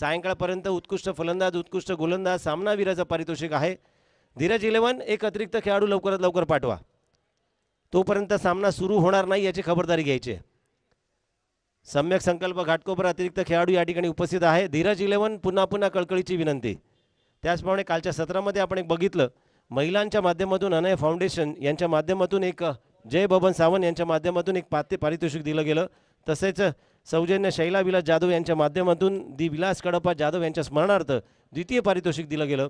सायंकाळपर्यंत उत्कृष्ट फलंदाज उत्कृष्ट गोलंदाज सामनावीराचा पारितोषिक आहे धीरज इलेवन एक अतिरिक्त खेळाडू लवकरात लवकर पाठवा तोपर्यंत सामना सुरू होणार नाही याची खबरदारी घ्यायची सम्यक संकल्प घाटकोपर अतिरिक्त खेळाडू या ठिकाणी उपस्थित आहे धीरज इलेव्हन पुन्हा पुन्हा कळकळीची विनंती त्याचप्रमाणे कालच्या सत्रामध्ये आपण एक बघितलं महिलांच्या माध्यमातून अनय फाउंडेशन यांच्या माध्यमातून एक जय बबन सावंत यांच्या माध्यमातून एक पाते पारितोषिक दिलं गेलं तसेच सौजन्य शैला विलास जाधव यांच्या माध्यमातून दि विलास कडप्पा जाधव यांच्या स्मरणार्थ द्वितीय पारितोषिक दिलं गेलं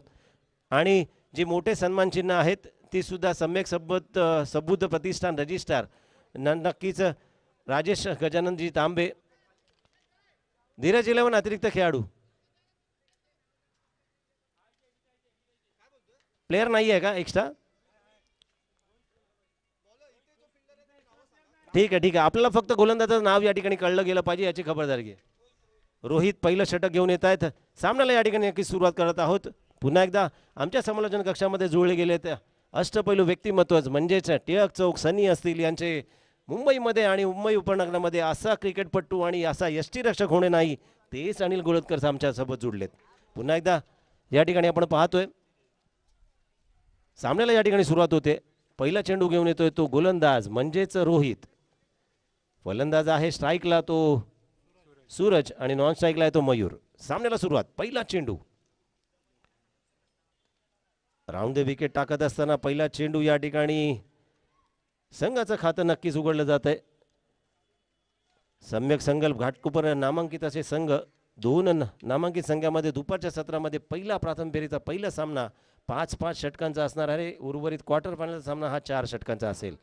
आणि जे मोठे सन्मानचिन्ह आहेत ती सुद्धा सम्यक सबत सबुद्ध प्रतिष्ठान रजिस्ट्रार न नक्कीच राजेश गजाननजी तांबे धीरज इलेवन अतिरिक्त खेळाडू प्लेअर नाही आहे का एक्स्ट्रा ठीक आहे ठीक आहे आपल्याला फक्त गोलंदाजाचं नाव या ठिकाणी कळलं गेलं पाहिजे याची खबरदारी घे रोहित पहिलं षटक घेऊन येत आहेत सामन्याला या ठिकाणी नक्कीच सुरुवात करत आहोत पुन्हा एकदा आमच्या समालोचन कक्षामध्ये जुळले गेले त्या अष्टपैलू व्यक्तिमत्वच म्हणजेच टिळक चौक सनी असतील यांचे मुंबईमध्ये आणि मुंबई उपनगरामध्ये असा क्रिकेटपटू आणि असा रक्षक होणे नाही तेच अनिल गोलतकर आमच्यासोबत जुळलेत पुन्हा एकदा या ठिकाणी आपण पाहतोय सामन्याला या ठिकाणी सुरुवात होते पहिला चेंडू घेऊन येतोय तो गोलंदाज म्हणजेच रोहित फलंदाज आहे स्ट्राईकला तो सूरज आणि नॉन स्ट्राईकला आहे तो मयूर सामन्याला सुरुवात पहिला चेंडू राऊंड द विकेट टाकत असताना पहिला चेंडू या ठिकाणी संघाचं खातं नक्कीच उघडलं जात आहे सम्यक संकल्प घाटकोपर नामांकित असे संघ दोन नामांकित संघामध्ये दुपारच्या सत्रामध्ये पहिला प्राथम फेरीचा पहिला सामना पाच पाच षटकांचा असणार आहे उर्वरित क्वार्टर फायनलचा सामना हा चार षटकांचा असेल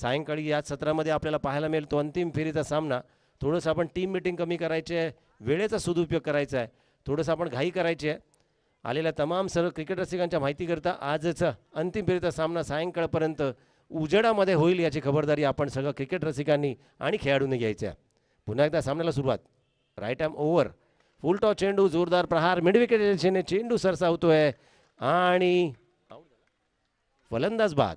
सायंकाळी या सत्रामध्ये आपल्याला पाहायला मिळेल तो अंतिम फेरीचा सामना थोडंसं आपण टीम मिटिंग कमी करायची आहे वेळेचा सदुपयोग करायचा आहे थोडंसं आपण घाई करायची आहे आलेल्या तमाम सर्व क्रिकेट रसिकांच्या माहितीकरता आजचा अंतिम फेरीचा सामना सायंकाळपर्यंत उजेडामध्ये होईल याची खबरदारी आपण सगळं क्रिकेट रसिकांनी आणि खेळाडूंनी आहे पुन्हा एकदा सामन्याला सुरुवात राईट आर्म ओव्हर फुल चेंडू जोरदार प्रहार मिडविकेट चेंडू सरसा होतोय आणि फलंदाज बाद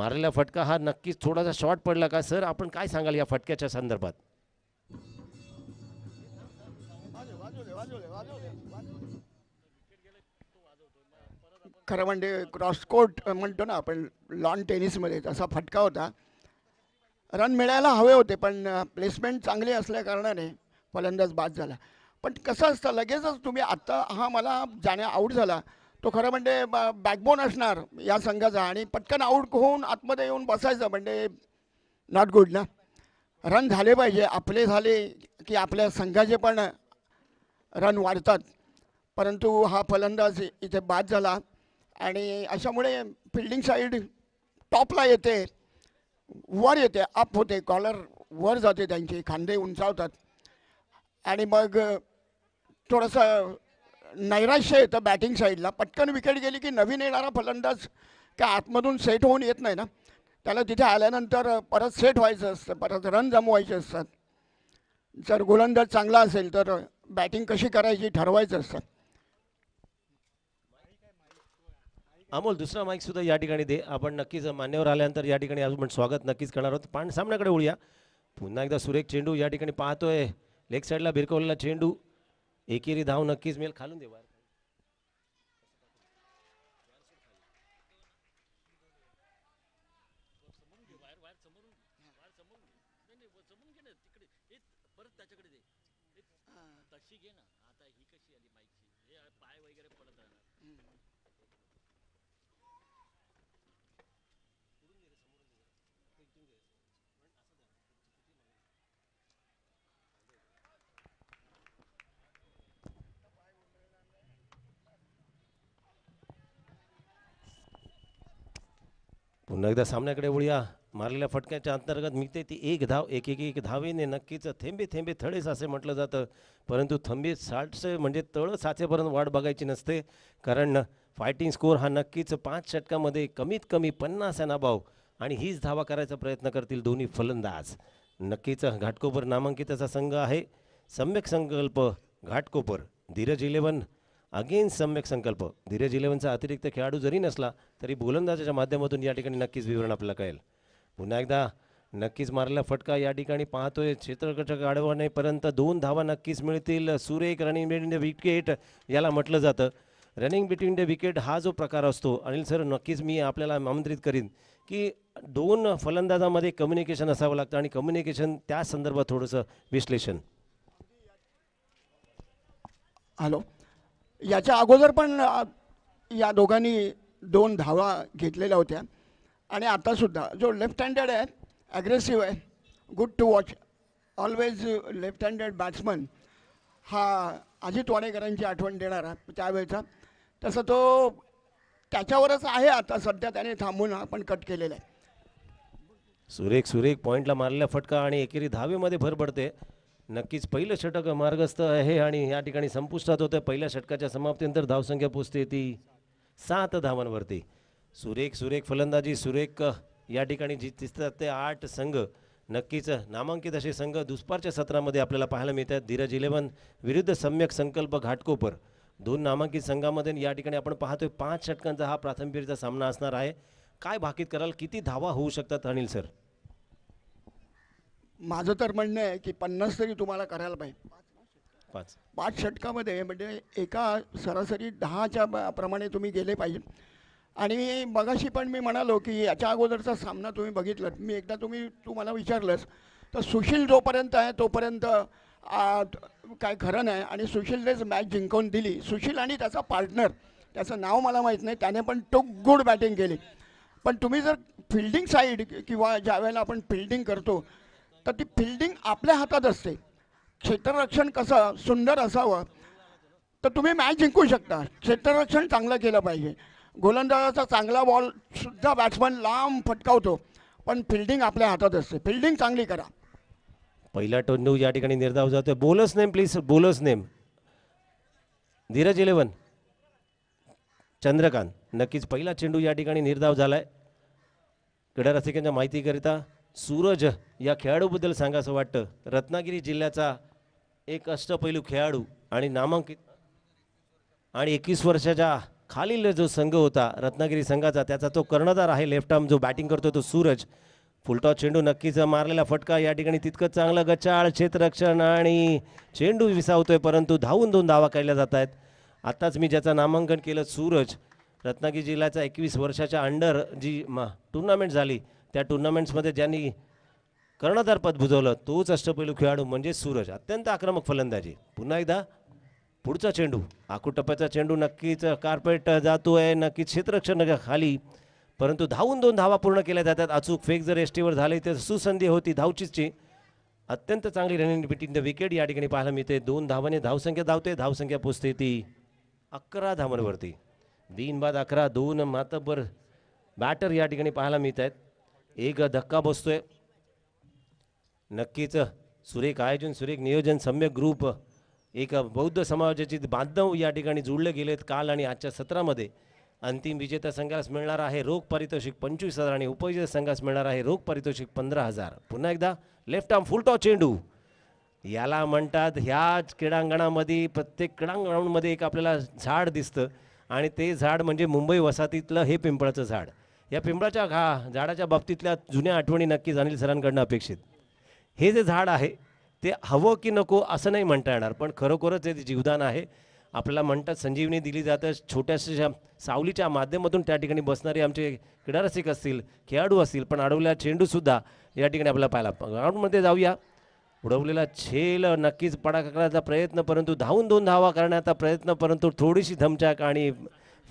मारलेला फटका हा नक्कीच थोडासा शॉर्ट पडला का सर आपण काय सांगाल या फटक्याच्या संदर्भात खरं म्हणजे कोर्ट म्हणतो ना आपण लॉन टेनिसमध्ये तसा फटका होता रन मिळायला हवे होते पण प्लेसमेंट चांगली असल्या कारणाने फलंदाज बाद झाला पण कसं असतं लगेचच तुम्ही आत्ता हा मला जाण्या आऊट झाला तो खरं म्हणजे बॅकबोन असणार या संघाचा आणि पटकन आऊट होऊन आतमध्ये येऊन बसायचं म्हणजे नॉट गुड ना रन झाले पाहिजे आपले झाले की आपल्या संघाचे पण रन वाढतात परंतु हा फलंदाज इथे बाद झाला आणि अशामुळे फिल्डिंग साईड टॉपला येते वर येते अप होते कॉलर वर जाते त्यांचे खांदे उंचावतात आणि मग थोडंसं नैराश्य येतं बॅटिंग साईडला पटकन विकेट गेली की नवीन येणारा फलंदाज काय आतमधून सेट होऊन येत नाही ना त्याला तिथे आल्यानंतर परत सेट व्हायचं असतं परत रन जमवायचे असतात जर गोलंदाज चांगला असेल तर बॅटिंग कशी करायची ठरवायचं असतं अमोल दुसरा माईक सुद्धा या ठिकाणी दे आपण नक्कीच मान्यवर आल्यानंतर या ठिकाणी पण स्वागत नक्कीच करणार आहोत पाण सामन्याकडे वळूया पुन्हा एकदा सुरेख चेंडू या ठिकाणी पाहतोय लेग साईडला भिरकवलेला चेंडू एकेरी धाव नक्कीच मिळेल खालून देवा पुन्हा एकदा सामन्याकडे वळूया मारलेल्या फटक्याच्या अंतर्गत मिळते ती एक धाव एक एक एक धावीने नक्कीच थेंबे थेंबे थळेस असे म्हटलं जातं परंतु थंबे साठसे म्हणजे तळ साचेपर्यंत वाट बघायची नसते कारण फायटिंग स्कोर हा नक्कीच पाच षटकामध्ये कमीत कमी पन्नास या नाबाव आणि हीच धावा करायचा प्रयत्न करतील दोन्ही फलंदाज नक्कीच घाटकोपर नामांकिताचा संघ आहे सम्यक संकल्प घाटकोपर धीरज इलेवन अगेन सम्यक संकल्प धीरज इलेव्हनचा अतिरिक्त खेळाडू जरी नसला तरी गोलंदाजाच्या माध्यमातून या ठिकाणी नक्कीच विवरण आपल्याला कळेल पुन्हा एकदा नक्कीच मारलेला फटका या ठिकाणी पाहतोय क्षेत्रकटक अडवण्यापर्यंत दोन धावा नक्कीच मिळतील सुरेख रनिंग बिटवीन द विकेट याला म्हटलं जातं रनिंग बिटवीन द विकेट हा जो प्रकार असतो अनिल सर नक्कीच मी आपल्याला आमंत्रित करीन की दोन फलंदाजामध्ये कम्युनिकेशन असावं लागतं आणि कम्युनिकेशन त्या संदर्भात थोडंसं विश्लेषण हॅलो याच्या अगोदर पण या दोघांनी दोन धावा घेतलेल्या होत्या आणि आतासुद्धा जो लेफ्ट हँडेड आहे ॲग्रेसिव्ह आहे good to watch always left handed batsman हा अजित वाडेकरांची आठवण देणारा त्यावेळेचा तसं तो त्याच्यावरच आहे आता सध्या त्याने थांबून आपण कट केलेला आहे सुरेख सुरेख पॉईंटला मारलेला फटका आणि एकेरी धावीमध्ये भर पडते नक्कीच पहिलं षटक मार्गस्थ आहे आणि या ठिकाणी संपुष्टात होतं पहिल्या षटकाच्या समाप्तीनंतर धावसंख्या पोचते ती सात धावांवरती सुरेख सुरेख फलंदाजी सुरेख या ठिकाणी जी दिसतात ते आठ संघ नक्कीच नामांकित असे संघ दुसपारच्या सत्रामध्ये आपल्याला पाहायला मिळतात धीरज इलेवन विरुद्ध सम्यक संकल्प घाटकोपर दोन नामांकित संघामध्ये या ठिकाणी आपण पाहतोय पाच षटकांचा हा प्राथमिकचा सामना असणार आहे काय भाकीत कराल किती धावा होऊ शकतात अनिल सर माझं तर म्हणणं आहे की पन्नास तरी तुम्हाला करायला पाहिजे पाच पाच षटकामध्ये म्हणजे एका सरासरी दहाच्या प्रमाणे तुम्ही गेले पाहिजे आणि मगाशी पण मी म्हणालो की याच्या अगोदरचा सामना तुम्ही बघितलात मी एकदा तुम्ही तू मला विचारलंस तर सुशील जोपर्यंत आहे तोपर्यंत काय खरं नाही आणि सुशीलनेच मॅच जिंकवून दिली सुशील आणि त्याचा पार्टनर त्याचं नाव मला माहीत नाही त्याने पण टूक गुड बॅटिंग केली पण तुम्ही जर फिल्डिंग साईड किंवा ज्या वेळेला आपण फिल्डिंग करतो तर ती फिल्डिंग आपल्या हातात असते क्षेत्ररक्षण कसं सुंदर असावं तर तुम्ही मॅच जिंकू शकता क्षेत्ररक्षण चांगलं केलं पाहिजे गोलंदाजाचा चांगला बॉलसुद्धा बॅट्समन लांब फटकावतो पण फिल्डिंग आपल्या हातात असते फिल्डिंग चांगली करा पहिला टोंडू या ठिकाणी निर्धाव जातोय bowlers name please bowlers name Dheeraj eleven Chandrakant नक्कीच पहिला चेंडू या ठिकाणी निर्धाव झालाय क्रीडा रसिकांच्या माहितीकरिता सूरज या खेळाडूबद्दल सांगायचं वाटतं रत्नागिरी जिल्ह्याचा एक अष्टपैलू खेळाडू आणि नामांकित आणि एकवीस वर्षाच्या खालील जो संघ होता रत्नागिरी संघाचा त्याचा तो कर्णधार आहे लेफ्ट आर्म जो बॅटिंग करतो तो सूरज फुलटॉ चेंडू नक्कीच मारलेला फटका या ठिकाणी तितकंच चांगलं गचाळ क्षेत्ररक्षण आणि चेंडू विसावतोय परंतु धावून दोन धावा काढल्या जात आहेत आत्ताच मी ज्याचं नामांकन केलं सूरज रत्नागिरी जिल्ह्याचा एकवीस वर्षाच्या अंडर जी मा टुर्नामेंट झाली त्या टुर्नामेंट्समध्ये ज्यांनी कर्णधारपद बुजवलं तोच अष्टपैलू खेळाडू म्हणजे सूरज अत्यंत आक्रमक फलंदाजी पुन्हा एकदा पुढचा चेंडू आकुटप्प्याचा चेंडू नक्कीच कार्पेट जातो आहे नक्कीच क्षेत्रक्षण खाली परंतु धावून दोन धावा पूर्ण केल्या जातात अचूक फेक जर एस टीवर झाली तर सुसंधी होती धावचीची अत्यंत चांगली रनिंग बिटिंग द विकेट या ठिकाणी पाहायला मिळते दोन धावाने धावसंख्या धावते धावसंख्या पोचते ती अकरा धावांवरती दिन बाद अकरा दोन मातबर बॅटर या ठिकाणी पाहायला मिळत आहेत एक धक्का बसतोय नक्कीच सुरेख आयोजन सुरेख नियोजन सम्यक ग्रुप एक बौद्ध समाजाचे बांधव या ठिकाणी जुळले गेलेत काल आणि आजच्या सत्रामध्ये अंतिम विजेता संघास मिळणार आहे रोख पारितोषिक पंचवीस हजार आणि उपविजेता संघास मिळणार आहे रोख पारितोषिक पंधरा हजार पुन्हा एकदा लेफ्ट आर्म फुलटॉ चेंडू याला म्हणतात ह्याच क्रीडांगणामध्ये प्रत्येक क्रीडांगणामध्ये एक आपल्याला झाड दिसतं आणि ते झाड म्हणजे मुंबई वसाहतीतलं हे पिंपळाचं झाड या पिंपळाच्या घा झाडाच्या बाबतीतल्या जुन्या आठवणी नक्की अनिल सरांकडनं अपेक्षित हे जे झाड आहे ते हवं की नको असं नाही म्हणता येणार पण खरोखरच हे जीवदान आहे आपल्याला म्हणतात संजीवनी दिली जातं छोट्याशा सावलीच्या माध्यमातून त्या ठिकाणी बसणारे आमचे क्रीडारसिक असतील खेळाडू असतील पण अडवलेला चेंडूसुद्धा या ठिकाणी आपल्याला पाहायला ग्राउंडमध्ये जाऊया उडवलेला छेल नक्कीच करायचा प्रयत्न परंतु धावून दोन धावा करण्याचा प्रयत्न परंतु थोडीशी धमचाक आणि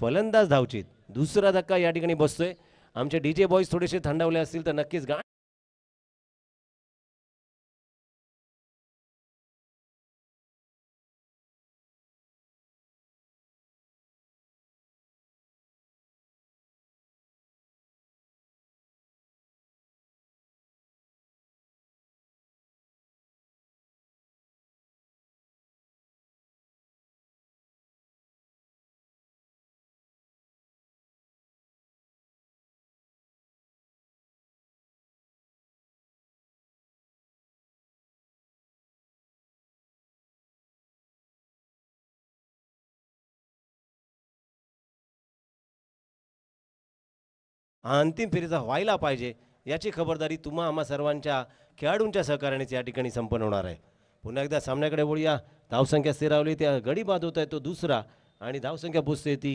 फलंदाज धावचीत दुसरा धक्का या ठिकाणी बसतोय आमचे डी जे बॉईज थोडेसे थंडावले असतील तर नक्कीच गा अंतिम फेरीचा व्हायला पाहिजे याची खबरदारी तुम्हा आम्हा सर्वांच्या खेळाडूंच्या सहकार्यानेच या ठिकाणी संपन्न होणार आहे पुन्हा एकदा सामन्याकडे बोलूया धावसंख्या स्थिरावली त्या गडी बाद होत आहे तो दुसरा आणि धावसंख्या पोचते ती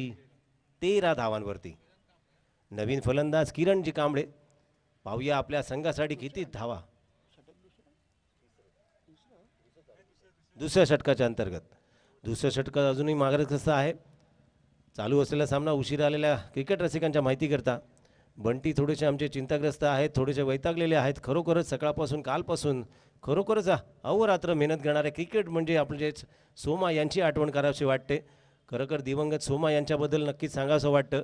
तेरा धावांवरती नवीन फलंदाज किरणजी कांबळे पाहूया आपल्या संघासाठी किती धावा दुसऱ्या षटकाच्या अंतर्गत दुसरं षटक अजूनही मागत कसं आहे चालू असलेला सामना उशीर आलेल्या क्रिकेट रसिकांच्या माहितीकरता बंटी थोडेसे आमचे चिंताग्रस्त आहेत थोडेसे वैतागलेले आहेत खरोखरच सकाळपासून कालपासून खरोखरच अहोरात्र मेहनत घेणारे क्रिकेट म्हणजे जे सोमा यांची आठवण करावीशी वाटते खरोखर दिवंगत सोमा यांच्याबद्दल नक्कीच सांगावसं वाटतं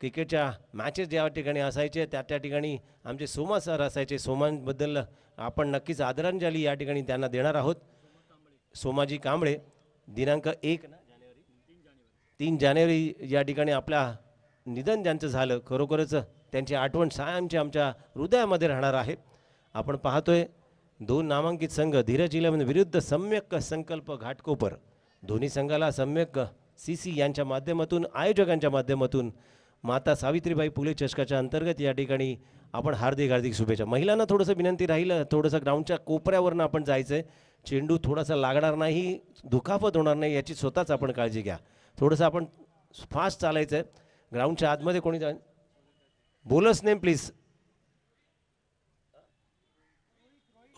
क्रिकेटच्या मॅचेस ज्या ठिकाणी असायचे त्या त्या ठिकाणी आमचे सोमा सर असायचे सोमांबद्दल आपण नक्कीच आदरांजली या ठिकाणी त्यांना देणार आहोत सोमाजी कांबळे दिनांक एक तीन जानेवारी या ठिकाणी आपल्या निधन ज्यांचं झालं खरोखरच त्यांची आठवण सायमची आमच्या हृदयामध्ये राहणार आहे आपण पाहतोय दोन नामांकित संघ धीरज इलेव्हन विरुद्ध सम्यक संकल्प घाटकोपर दोन्ही संघाला सम्यक सी सी यांच्या माध्यमातून आयोजकांच्या माध्यमातून माता सावित्रीबाई फुले चषकाच्या अंतर्गत या ठिकाणी आपण हार्दिक हार्दिक शुभेच्छा महिलांना थोडंसं विनंती राहिलं थोडंसं ग्राउंडच्या कोपऱ्यावरनं आपण जायचं आहे चेंडू थोडासा लागणार नाही दुखापत होणार नाही याची स्वतःच आपण काळजी घ्या थोडंसं आपण फास्ट चालायचं आहे ग्राउंडच्या आतमध्ये कोणी बोलस नेम प्लीज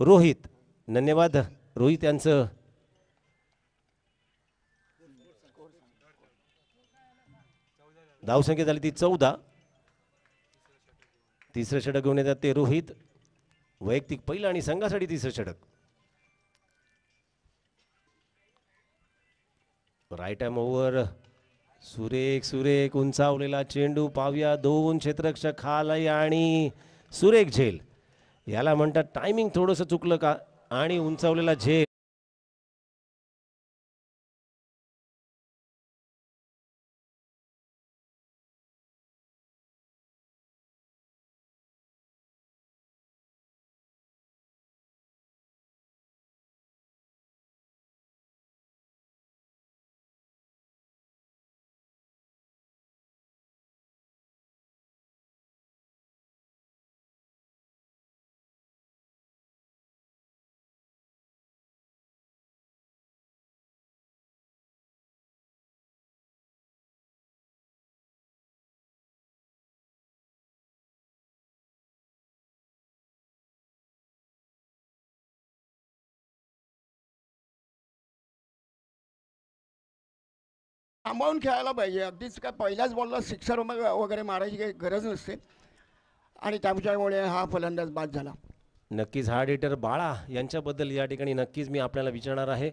रोहित धन्यवाद रोहित यांचं संख्या झाली ती चौदा तिसरं षटक घेऊन येतात ते रोहित वैयक्तिक पहिलं आणि संघासाठी तिसरं षटक राईट टाइम ओव्हर सुरेख सुरेख उंचावलेला चेंडू पाव्या दोन क्षेत्रक्ष खालय आणि सुरेख झेल याला म्हणतात टायमिंग थोडस चुकलं का आणि उंचावलेला झेल थांबवून खेळायला पाहिजे अगदीच काय पहिल्याच बॉलला सिक्सर वगैरे मारायची काही गरज नसते आणि त्याच्यामुळे हा फलंदाज बाद झाला नक्कीच हा एडिटर बाळा यांच्याबद्दल या ठिकाणी नक्कीच मी आपल्याला विचारणार आहे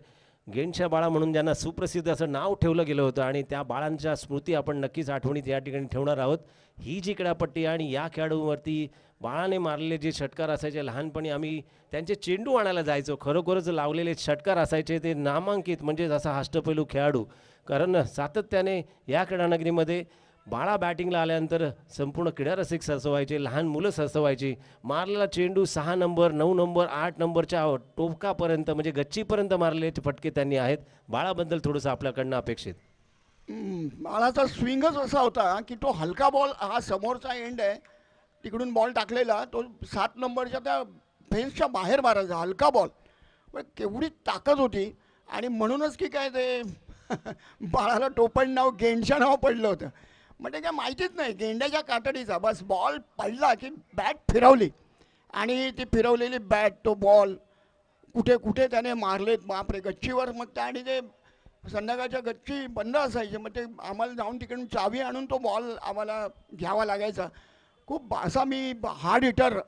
गेंडशा बाळा म्हणून ज्यांना सुप्रसिद्ध असं नाव ठेवलं गेलं होतं आणि त्या बाळांच्या स्मृती आपण नक्कीच आठवणीत या ठिकाणी ठेवणार आहोत ही जी क्रीडापट्टी आणि या खेळाडूवरती बाळाने मारलेले जे षटकार असायचे लहानपणी आम्ही त्यांचे चेंडू आणायला जायचो खरोखरच लावलेले षटकार असायचे ते नामांकित म्हणजेच असा हाष्टपैलू खेळाडू कारण सातत्याने या क्रीडानगरीमध्ये बाळा बॅटिंगला आल्यानंतर संपूर्ण क्रीडारसिक सरसवायचे लहान मुलं ससवायची मारलेला चेंडू सहा नंबर नऊ नंबर आठ नंबरच्या टोपकापर्यंत म्हणजे गच्चीपर्यंत ते फटके त्यांनी आहेत बाळाबद्दल थोडंसं आपल्याकडनं अपेक्षित बाळाचा स्विंगच असा होता की तो हलका बॉल हा समोरचा एंड आहे तिकडून बॉल टाकलेला तो सात नंबरच्या त्या फेन्सच्या बाहेर मारायचा हलका बॉल पण केवढी ताकद होती आणि म्हणूनच की काय ते बाळाला टोपण नाव गेंडच्या नाव पडलं होतं म्हणजे काय माहितीच नाही गेंड्याच्या कातडीचा बस बॉल पडला की बॅट फिरवली आणि ती फिरवलेली बॅट तो बॉल कुठे कुठे त्याने मारलेत बापरे गच्चीवर मग त्या आणि ते संध्याकाळच्या गच्ची बंद असायची मग ते आम्हाला जाऊन तिकडून चावी आणून तो बॉल आम्हाला घ्यावा लागायचा खूप असा मी हार्ड हिटर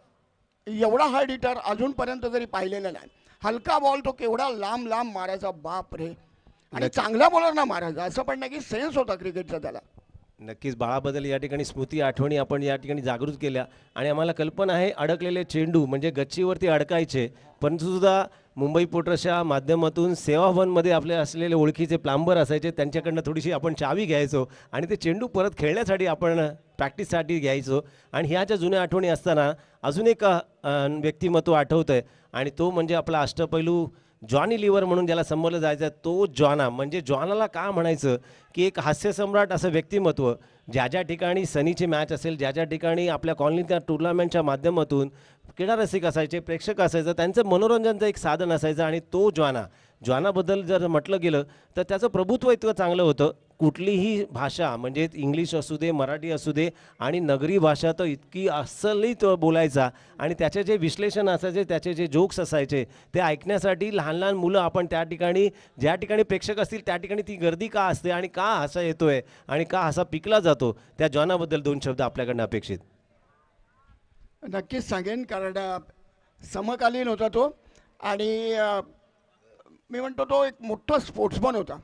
एवढा हार्ड हिटर अजूनपर्यंत तरी पाहिलेला नाही हलका बॉल तो केवढा लांब लांब मारायचा बाप रे आणि चांगल्या बॉलरना मारायचा असं पण नाही की सेन्स होता क्रिकेटचा त्याला नक्कीच बाळाबद्दल या ठिकाणी स्मृती आठवणी आपण या ठिकाणी जागृत केल्या आणि आम्हाला कल्पना आहे अडकलेले चेंडू म्हणजे गच्चीवरती अडकायचे परंतुसुद्धा मुंबई पोटर्सच्या माध्यमातून सेवाभवनमध्ये आपले असलेले ओळखीचे प्लांबर असायचे त्यांच्याकडनं थोडीशी आपण चावी घ्यायचो आणि ते चेंडू परत खेळण्यासाठी आपण प्रॅक्टिससाठी घ्यायचो आणि ह्या ज्या जुन्या आठवणी असताना अजून एक व्यक्तिमत्व आठवतं आहे आणि तो म्हणजे आपला अष्टपैलू जॉनी लिवर म्हणून ज्याला संबोधलं जायचं तो जॉना म्हणजे जॉनाला का म्हणायचं की एक हास्यसम्राट असं व्यक्तिमत्व ज्या ज्या ठिकाणी सनीची मॅच असेल ज्या ज्या ठिकाणी आपल्या कॉलनीच्या टुर्नामेंटच्या माध्यमातून क्रीडारसिक असायचे प्रेक्षक असायचं त्यांचं मनोरंजनचं एक साधन असायचं आणि तो ज्वाना ज्वानाबद्दल जर म्हटलं गेलं तर त्याचं प्रभुत्व इतकं चांगलं होतं कुठलीही भाषा म्हणजे इंग्लिश असू दे मराठी असू दे आणि नगरी भाषा तर इतकी अस्सलित बोलायचा आणि त्याचे जे विश्लेषण असायचे त्याचे जे जोक्स असायचे ते ऐकण्यासाठी लहान लहान मुलं आपण त्या ठिकाणी ज्या ठिकाणी प्रेक्षक असतील त्या ठिकाणी ती गर्दी का असते आणि का हसा येतोय आणि का हसा पिकला जातो त्या जॉनाबद्दल दोन शब्द आपल्याकडनं अपेक्षित नक्कीच सांगेन कारण समकालीन होता तो आणि मी म्हणतो तो एक मोठा स्पोर्ट्समन होता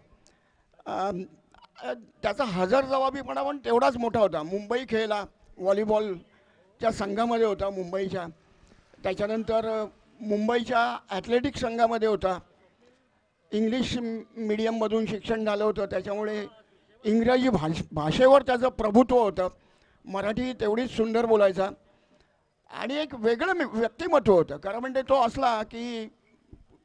त्याचा हजर जवाबीपणा पण तेवढाच मोठा होता मुंबई खेळला व्हॉलीबॉलच्या संघामध्ये होता मुंबईच्या त्याच्यानंतर मुंबईच्या ॲथलेटिक संघामध्ये होता इंग्लिश मिडियममधून शिक्षण झालं होतं त्याच्यामुळे इंग्रजी भाष भाषेवर त्याचं प्रभुत्व होतं मराठी तेवढीच सुंदर बोलायचा आणि एक वेगळं व्यक्तिमत्व होतं कारण म्हणजे तो असला की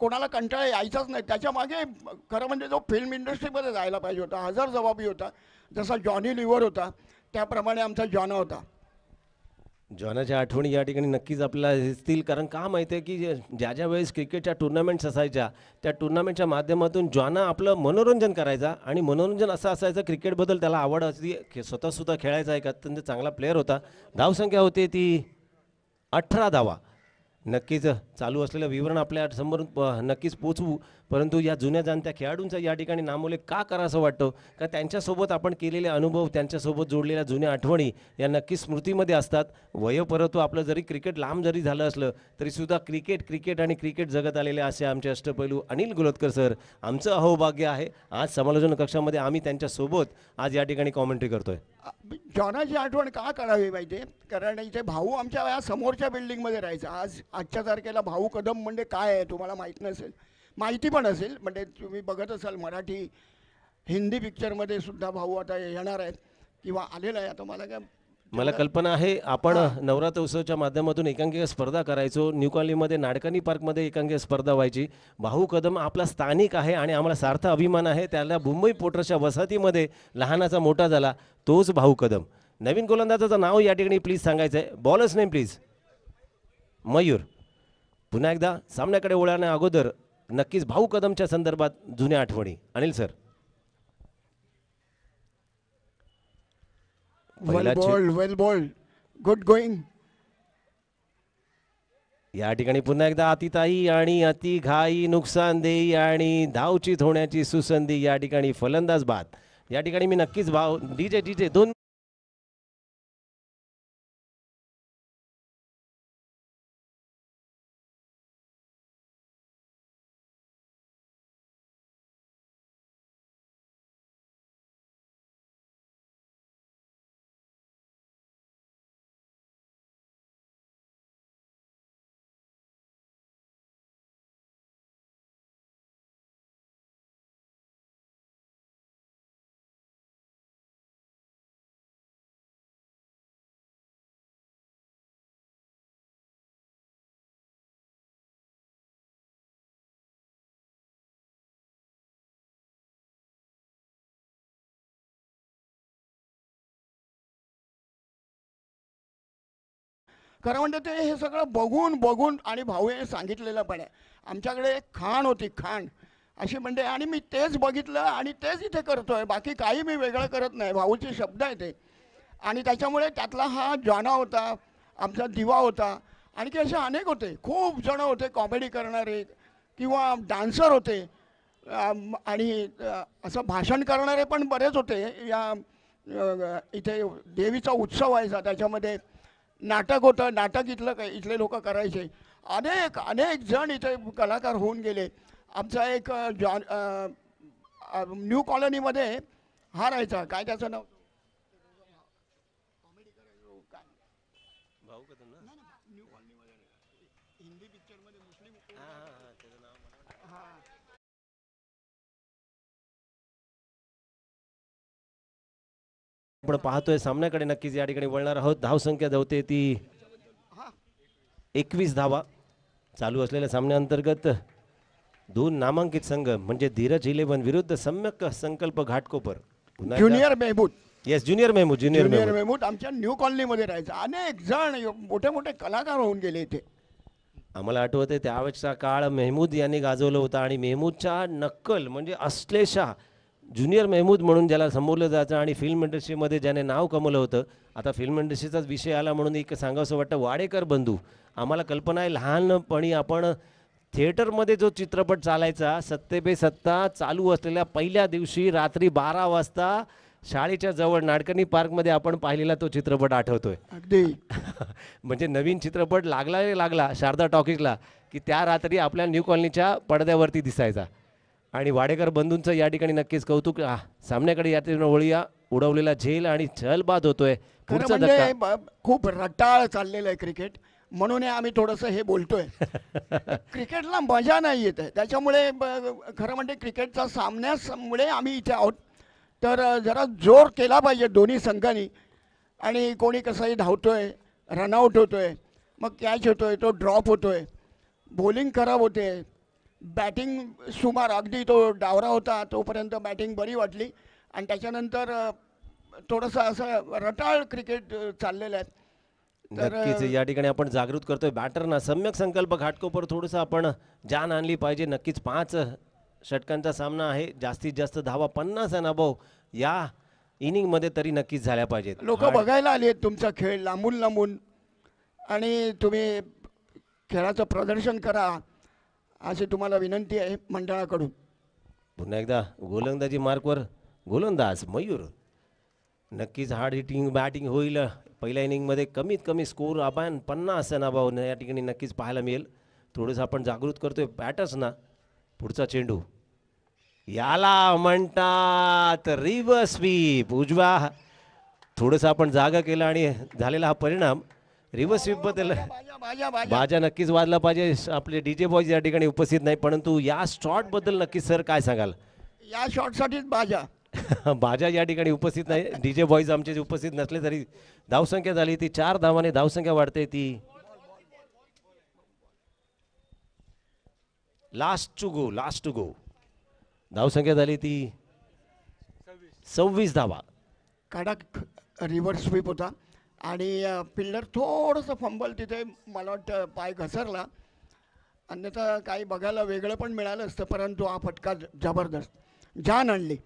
कोणाला कंटाळा यायचाच नाही त्याच्या मागे खरं म्हणजे जो फिल्म इंडस्ट्रीमध्ये जायला पाहिजे होता हजर जबाबी होता जसा जॉनी लिव्हर होता त्याप्रमाणे आमचा जॉना होता जॉनाच्या आठवणी या ठिकाणी नक्कीच आपल्याला दिसतील कारण का माहिती आहे की ज्या ज्या वेळेस क्रिकेटच्या टुर्नामेंट्स असायच्या त्या टुर्नामेंटच्या माध्यमातून जॉना आपलं मनोरंजन करायचा आणि मनोरंजन असं असायचं क्रिकेटबद्दल त्याला आवड असली स्वतःसुद्धा खेळायचा एक अत्यंत चांगला प्लेअर होता धावसंख्या होती ती अठरा धावा नक्कीच चालू असलेलं विवरण आपल्या समोर नक्कीच पोचवू परंतु या जुन्या जाणत्या खेळाडूंचा या ठिकाणी नामोलेख का करा असं वाटतं का त्यांच्यासोबत आपण केलेले अनुभव त्यांच्यासोबत जोडलेल्या जुन्या आठवणी या नक्की स्मृतीमध्ये असतात वय परतो आपलं जरी क्रिकेट लांब जरी झालं असलं तरीसुद्धा क्रिकेट क्रिकेट आणि क्रिकेट जगत आलेले असे आमचे अष्टपैलू अनिल गुलतकर सर आमचं अहोभाग्य आहे आज समालोचन कक्षामध्ये आम्ही त्यांच्यासोबत आज या ठिकाणी कॉमेंट्री करतोय जॉनाची आठवण का करावी पाहिजे कारण इथे भाऊ आमच्या या समोरच्या बिल्डिंगमध्ये राहायचा आज आजच्या तारखेला भाऊ कदम म्हणजे काय आहे तुम्हाला माहीत नसेल माहिती पण असेल म्हणजे तुम्ही बघत असाल मराठी हिंदी पिक्चरमध्ये सुद्धा भाऊ आता येणार आहेत किंवा आलेला आहे आता मला काय मला कल्पना आहे आपण नवरात्र उत्सवच्या माध्यमातून एकांकिका स्पर्धा करायचो न्यू कॉलनीमध्ये नाडकानी पार्कमध्ये एकांकिका स्पर्धा व्हायची भाऊ कदम आपला स्थानिक आहे आणि आम्हाला सार्थ अभिमान आहे त्याला मुंबई पोटरच्या वसाहतीमध्ये लहानाचा मोठा झाला तोच भाऊ कदम नवीन गोलंदाजाचं नाव या ठिकाणी प्लीज सांगायचं आहे बॉलर्स नेम प्लीज मयूर पुन्हा एकदा सामन्याकडे ओळखण्या अगोदर नक्कीच भाऊ कदमच्या संदर्भात जुन्या आठवणी Anil sir ball well ball good going या ठिकाणी पुन्हा एकदा अतिताई आणि अति घाई नुकसान देई आणि धावचित होण्याची सुसंधी या ठिकाणी फलंदाज बाद या ठिकाणी मी नक्कीच भाव डीजे डीजे दोन खरं म्हणजे ते हे सगळं बघून बघून आणि भाऊ हे सांगितलेलं पण आहे आमच्याकडे एक खाण होती खाण अशी म्हणते आणि मी तेच बघितलं आणि तेच इथे करतो आहे बाकी काही मी वेगळं करत नाही भाऊचे शब्द आहे ते आणि त्याच्यामुळे त्यातला हा जाना होता आमचा दिवा होता आणखी असे अनेक होते खूप जणं होते कॉमेडी करणारे किंवा डान्सर होते आणि असं भाषण करणारे पण बरेच होते या इथे देवीचा उत्सव व्हायचा त्याच्यामध्ये नाटक होतं नाटक इथलं काय इथले लोक करायचे अनेक अनेक जण इथे कलाकार होऊन गेले आमचा एक जॉन न्यू कॉलनीमध्ये हा राहायचा काय त्याचं नाव आपण पाहतोय सामन्याकडे नक्कीच या ठिकाणी वळणार आहोत धावसंख्या धावते ती एकवीस धावा चालू असलेल्या सामन्याअंतर्गत दोन नामांकित संघ म्हणजे धीरज इलेव्हन विरुद्ध Samyak Sankalp Ghatkopar junior Mehboob yes junior Mehmood junior junior Mehmood आमच्या न्यू कॉलनी मध्ये राहायचं अनेक जण मोठे मोठे कलाकार होऊन गेले इथे आम्हाला आठवते त्यावेळेसचा काळ मेहमूद यांनी गाजवलं होता आणि मेहमूदच्या नक्कल म्हणजे अश्लेषा ज्युनियर मेहमूद म्हणून ज्याला संबोधलं जायचं आणि फिल्म इंडस्ट्रीमध्ये ज्याने नाव कमवलं होतं आता फिल्म इंडस्ट्रीचाच विषय आला म्हणून एक सांगावंसं वाटतं वाडेकर बंधू आम्हाला कल्पना आहे लहानपणी आपण थिएटरमध्ये जो चित्रपट चालायचा सत्ते बे सत्ता चालू असलेल्या पहिल्या दिवशी रात्री बारा वाजता शाळेच्या जवळ नाडकणी पार्कमध्ये आपण पाहिलेला तो चित्रपट आठवतोय अगदी म्हणजे नवीन चित्रपट लागला लागला शारदा टॉकीजला की त्या रात्री आपल्या न्यू कॉलनीच्या पडद्यावरती दिसायचा आणि वाडेकर बंधूंचं या ठिकाणी नक्कीच कौतुक सामन्याकडे या वळूया उडवलेला झेल आणि चलबाद होतोय म्हणजे खूप रटाळ चाललेलं आहे क्रिकेट म्हणून आम्ही थोडंसं हे बोलतोय क्रिकेटला मजा नाही येत आहे त्याच्यामुळे खरं म्हणजे क्रिकेटचा सामन्यामुळे आम्ही इथे आहोत तर जरा जोर केला पाहिजे दोन्ही संघांनी आणि कोणी कसंही धावतोय रनआउट होतोय मग कॅच होतोय तो ड्रॉप होतोय बॉलिंग खराब होते बॅटिंग सुमार अगदी तो डावरा होता तोपर्यंत बॅटिंग बरी वाटली आणि त्याच्यानंतर थोडंसं असं रटाळ क्रिकेट चाललेलं आहे नक्कीच या ठिकाणी आपण जागृत करतोय बॅटरना सम्यक संकल्प घाटकोपर थोडस आपण जान आणली पाहिजे नक्कीच पाच षटकांचा सामना आहे जास्तीत जास्त धावा पन्नास आणि या या इनिंगमध्ये तरी नक्कीच झाल्या पाहिजेत लोक बघायला आले आहेत तुमचा खेळ लांबून लांबून आणि तुम्ही खेळाचं प्रदर्शन करा अशी तुम्हाला विनंती आहे मंडळाकडून पुन्हा एकदा गोलंदाजी मार्कवर गोलंदाज मयूर नक्कीच हार्ड हिटिंग बॅटिंग होईल पहिल्या इनिंगमध्ये कमीत कमी स्कोर आपण पन्नास नाभाव या ठिकाणी नक्कीच पाहायला मिळेल थोडंसं आपण जागृत करतोय ना पुढचा चेंडू याला म्हणतात रिव्हर्स स्वीप उजवा थोडंसं आपण जागा केला आणि झालेला हा परिणाम रिव्हर्स स्वीप बद्दल भाज्या नक्कीच वाजला पाहिजे आपले डीजे बॉयज या ठिकाणी उपस्थित नाही परंतु या शॉट बद्दल नक्कीच सर काय सांगाल या साठीच भाज्या बाजा या ठिकाणी उपस्थित नाही डीजे बॉयज आमचे उपस्थित नसले तरी धावसंख्या झाली ती चार धावाने धावसंख्या वाढते ती last to go last to go धावसंख्या झाली ती सव्वीस धावा कडक रिव्हर्स स्वीप होता आणि पिल्लर थोडंसं फंबल तिथे मला वाटतं पाय घसरला अन्यथा काही बघायला वेगळं पण मिळालं असतं परंतु हा फटका जबरदस्त जान आणली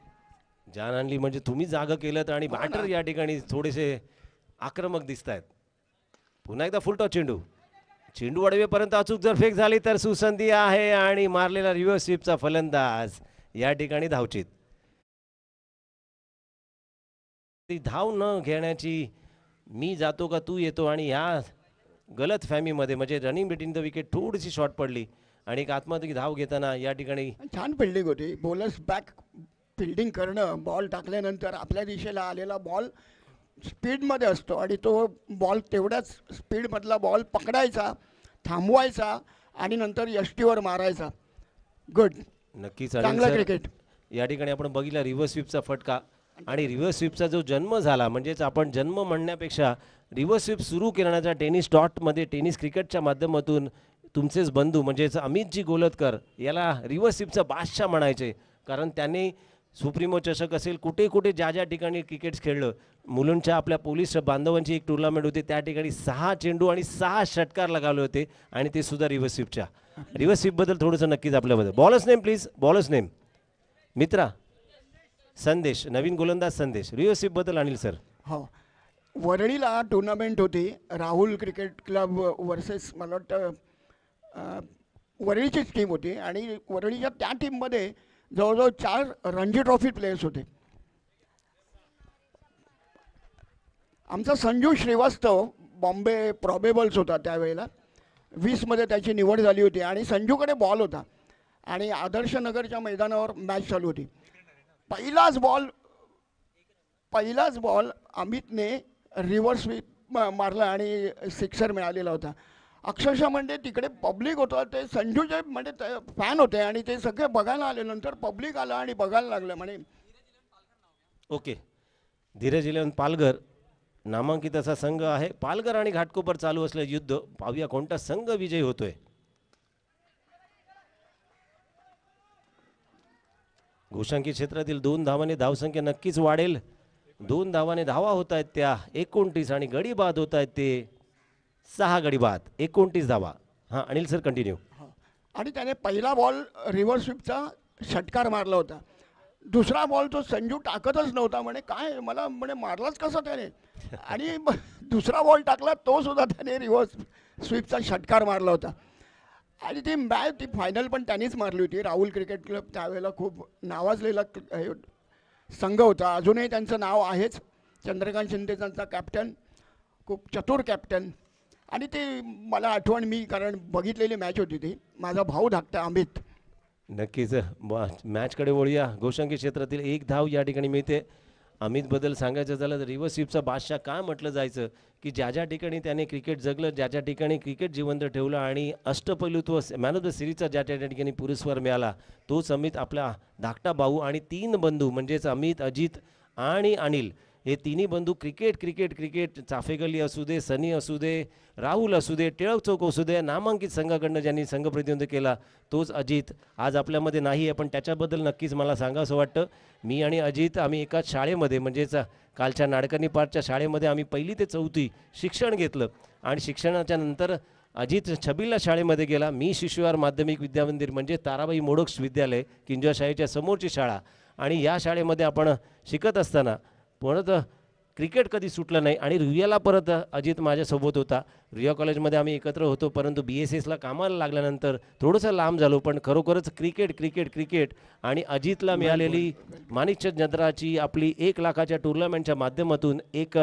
जान आणली म्हणजे तुम्ही जागा केलं आणि बॅटर हो या ठिकाणी थोडेसे आक्रमक दिसत आहेत पुन्हा एकदा फुलटॉप चेंडू चेंडू अडवेपर्यंत अचूक जर फेक झाली तर सुसंधी आहे आणि मारलेला रिव्हर्स स्वीपचा फलंदाज या ठिकाणी धावचित ती धाव न घेण्याची मी जातो का तू येतो आणि ह्या गलत फॅमिलीमध्ये म्हणजे रनिंग बिटवीन द विकेट थोडीशी शॉर्ट पडली आणि एक आत्महत्या धाव घेताना या ठिकाणी छान फिल्डिंग होती बॉलर्स बॅक फिल्डिंग करणं बॉल टाकल्यानंतर आपल्या दिशेला आलेला बॉल स्पीडमध्ये असतो आणि तो बॉल तेवढ्याच स्पीडमधला बॉल पकडायचा थांबवायचा आणि नंतर यष्टीवर मारायचा गुड नक्कीच चांगला क्रिकेट या ठिकाणी आपण बघितला रिव्हर्स स्वीपचा फटका आणि रिव्हर्स स्वीपचा जो जन्म झाला म्हणजेच आपण जन्म म्हणण्यापेक्षा रिव्हर्स स्वीप सुरू करण्याचा टेनिस डॉटमध्ये टेनिस क्रिकेटच्या माध्यमातून तुमचेच बंधू म्हणजेच अमितजी गोलतकर याला रिव्हर्स स्वीपचा बादशाह म्हणायचे कारण त्यांनी सुप्रीमो चषक असेल कुठे कुठे ज्या ज्या ठिकाणी क्रिकेट खेळलं मुलुंडच्या आपल्या पोलीस बांधवांची एक टुर्नामेंट होती त्या ठिकाणी सहा चेंडू आणि सहा षटकार लगावले होते आणि ते सुद्धा रिव्हर्स स्वीपच्या रिव्हर्स स्वीपबद्दल थोडंसं नक्कीच आपल्याबद्दल bowlers name please bowlers name मित्रा संदेश नवीन गोलंदाज संदेश रिओ बद्दल अनिल सर हो वरळीला टुर्नामेंट होती राहुल क्रिकेट क्लब वर्सेस मला वाटतं वरळीचीच टीम होती आणि वरळीच्या त्या टीममध्ये जवळजवळ चार रणजी ट्रॉफी प्लेयर्स होते आमचा संजू श्रीवास्तव बॉम्बे प्रॉबेबल्स होता त्यावेळेला वीसमध्ये त्याची निवड झाली होती आणि संजूकडे बॉल होता आणि आदर्शनगरच्या मैदानावर मॅच चालू होती पहिलाच बॉल पहिलाच बॉल अमितने रिव्हर्स स्वीप मारला आणि सिक्सर मिळालेला होता अक्षरशः म्हणजे तिकडे पब्लिक होतं ते संजूचे म्हणजे फॅन होते आणि ते सगळे बघायला आले नंतर पब्लिक आलं आणि बघायला लागलं म्हणे ओके धीरज इलेवन पालघर नामांकित असा संघ आहे पालघर आणि घाटकोपर चालू असलेलं युद्ध पाहूया कोणता संघ विजयी होतोय घोषांकी क्षेत्रातील दोन धावाने धावसंख्या नक्कीच वाढेल दोन धावाने धावा होत आहेत त्या एकोणतीस आणि गडी बाद होत आहेत ते सहा गडी बाद एकोणतीस धावा हां अनिल सर कंटिन्यू हो. आणि त्याने पहिला बॉल रिव्हर्स स्विपचा षटकार मारला होता दुसरा बॉल तो संजू टाकतच नव्हता म्हणे काय मला म्हणे मारलाच कसा त्याने आणि दुसरा बॉल टाकला तो सुद्धा त्याने रिव्हर्स स्वीपचा षटकार मारला होता आणि ती मॅच ती फायनल पण त्यांनीच मारली होती राहुल क्रिकेट क्लब त्यावेळेला खूप नावाजलेला संघ होता अजूनही त्यांचं नाव आहेच चंद्रकांत शिंदे त्यांचा कॅप्टन खूप चतुर कॅप्टन आणि ते मला आठवण मी कारण बघितलेली मॅच होती ती माझा भाऊ धाकता अमित नक्कीच मॅचकडे वळूया गोशांकी क्षेत्रातील एक धाव या ठिकाणी मिळते अमितबद्दल सांगायचं झालं तर रिव्हर्स स्वीपचा बादशाह का म्हटलं जायचं की ज्या ज्या ठिकाणी त्याने क्रिकेट जगलं ज्या ज्या ठिकाणी क्रिकेट जिवंत ठेवलं आणि अष्टपैलूत्व मॅन ऑफ द सिरीजचा ज्या ज्या ठिकाणी पुरस्कार मिळाला तोच अमित आपला धाकटा भाऊ आणि तीन बंधू म्हणजेच अमित अजित आणि अनिल हे तिन्ही बंधू क्रिकेट क्रिकेट क्रिकेट चाफेगली असू दे सनी असू दे राहुल असू दे टिळक चौक असू दे नामांकित संघाकडनं ज्यांनी संघ प्रतिनिधित्व केला तोच अजित आज आपल्यामध्ये नाही आहे पण त्याच्याबद्दल नक्कीच मला सांगा असं वाटतं मी आणि अजित आम्ही एकाच शाळेमध्ये म्हणजेच कालच्या नाडकर्णी पाठच्या शाळेमध्ये आम्ही पहिली ते चौथी शिक्षण घेतलं आणि शिक्षणाच्या नंतर अजित छबिलला शाळेमध्ये गेला मी शिशुवार माध्यमिक विद्यामंदिर म्हणजे ताराबाई मोडक्स विद्यालय किंजवा शाळेच्या समोरची शाळा आणि या शाळेमध्ये आपण शिकत असताना परत क्रिकेट कधी सुटलं नाही आणि रुयाला परत अजित माझ्यासोबत होता रुया कॉलेजमध्ये आम्ही एकत्र होतो परंतु बी एस एसला कामाला लागल्यानंतर थोडंसं लांब झालो पण खरोखरच क्रिकेट क्रिकेट क्रिकेट आणि अजितला मिळालेली माणिकचंद जत्राची आपली एक लाखाच्या टुर्नामेंटच्या माध्यमातून एक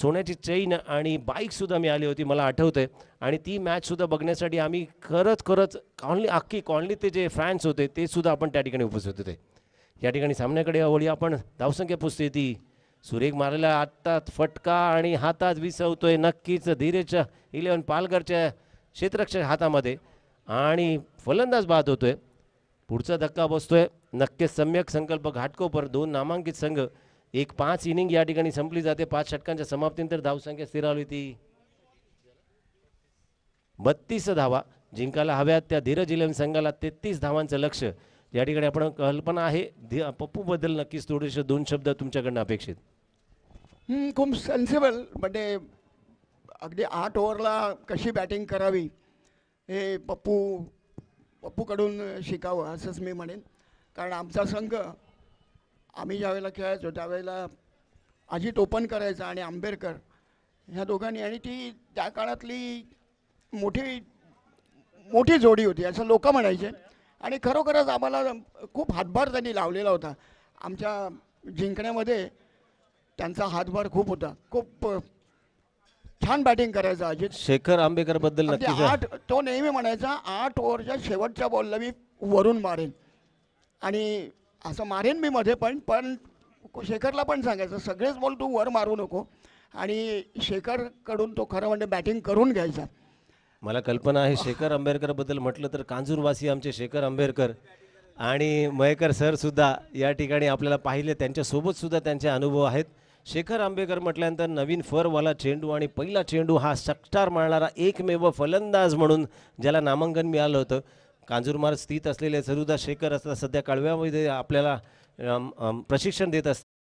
सोन्याची चैन आणि बाईकसुद्धा मिळाली होती मला आठवते आणि ती मॅचसुद्धा बघण्यासाठी आम्ही खरंच खरंच कॉलनी अख्खी ते जे फॅन्स होते ते सुद्धा आपण त्या ठिकाणी उपस्थित होते या ठिकाणी सामन्याकडे आवडी आपण धावसंख्या पुस्ती होती सुरेख मारलेला आत्ता फटका आणि हातात विसवतोय नक्कीच धीरेच्या इलेव्हन पालघरच्या क्षेत्रक्षक हातामध्ये आणि फलंदाज बाद होतोय पुढचा धक्का बसतोय नक्कीच सम्यक संकल्प घाटकोपर दोन नामांकित संघ एक पाच इनिंग या ठिकाणी संपली जाते पाच षटकांच्या समाप्तीनंतर धावसंख्या आली ती बत्तीस धावा जिंकायला हव्यात त्या धीरज इलेव्हन संघाला तेहतीस धावांचं लक्ष या ठिकाणी आपण कल्पना आहे पप्पू बद्दल नक्कीच थोडेसे दोन शब्द तुमच्याकडनं अपेक्षित खूप सेन्सिबल म्हणजे अगदी आठ ओव्हरला कशी बॅटिंग करावी हे पप्पू पप्पूकडून शिकावं असंच मी म्हणेन कारण आमचा संघ आम्ही ज्यावेळेला खेळायचो त्यावेळेला अजित ओपन करायचा आणि आंबेडकर ह्या दोघांनी आणि ती त्या काळातली मोठी मोठी जोडी होती असं लोक म्हणायचे आणि खरोखरच आम्हाला खूप हातभार त्यांनी लावलेला होता आमच्या जिंकण्यामध्ये त्यांचा हातभार खूप होता खूप छान बॅटिंग करायचा अजित शेखर आंबेकर बद्दल आठ तो नेहमी म्हणायचा आठ ओव्हरच्या शेवटच्या बॉलला मी वरून मारेन आणि असं मारेन मी मध्ये पण पण शेखरला पण सांगायचं सगळेच बॉल तू वर मारू नको आणि शेखरकडून तो खरं म्हणजे बॅटिंग करून घ्यायचा मला कल्पना आहे शेखर आंबेडकरबद्दल म्हटलं तर कांजूरवासी आमचे शेखर आंबेडकर आणि मयेकर सुद्धा या ठिकाणी आपल्याला पाहिले सुद्धा त्यांचे अनुभव आहेत शेखर आंबेकर म्हटल्यानंतर नवीन फरवाला चेंडू आणि पहिला चेंडू हा सक्टार मारणारा एकमेव फलंदाज म्हणून ज्याला नामांकन मिळालं होतं कांजूरमार्ग स्थित असलेले सरुदा शेखर असता सध्या कळव्यामध्ये आपल्याला प्रशिक्षण देत असतात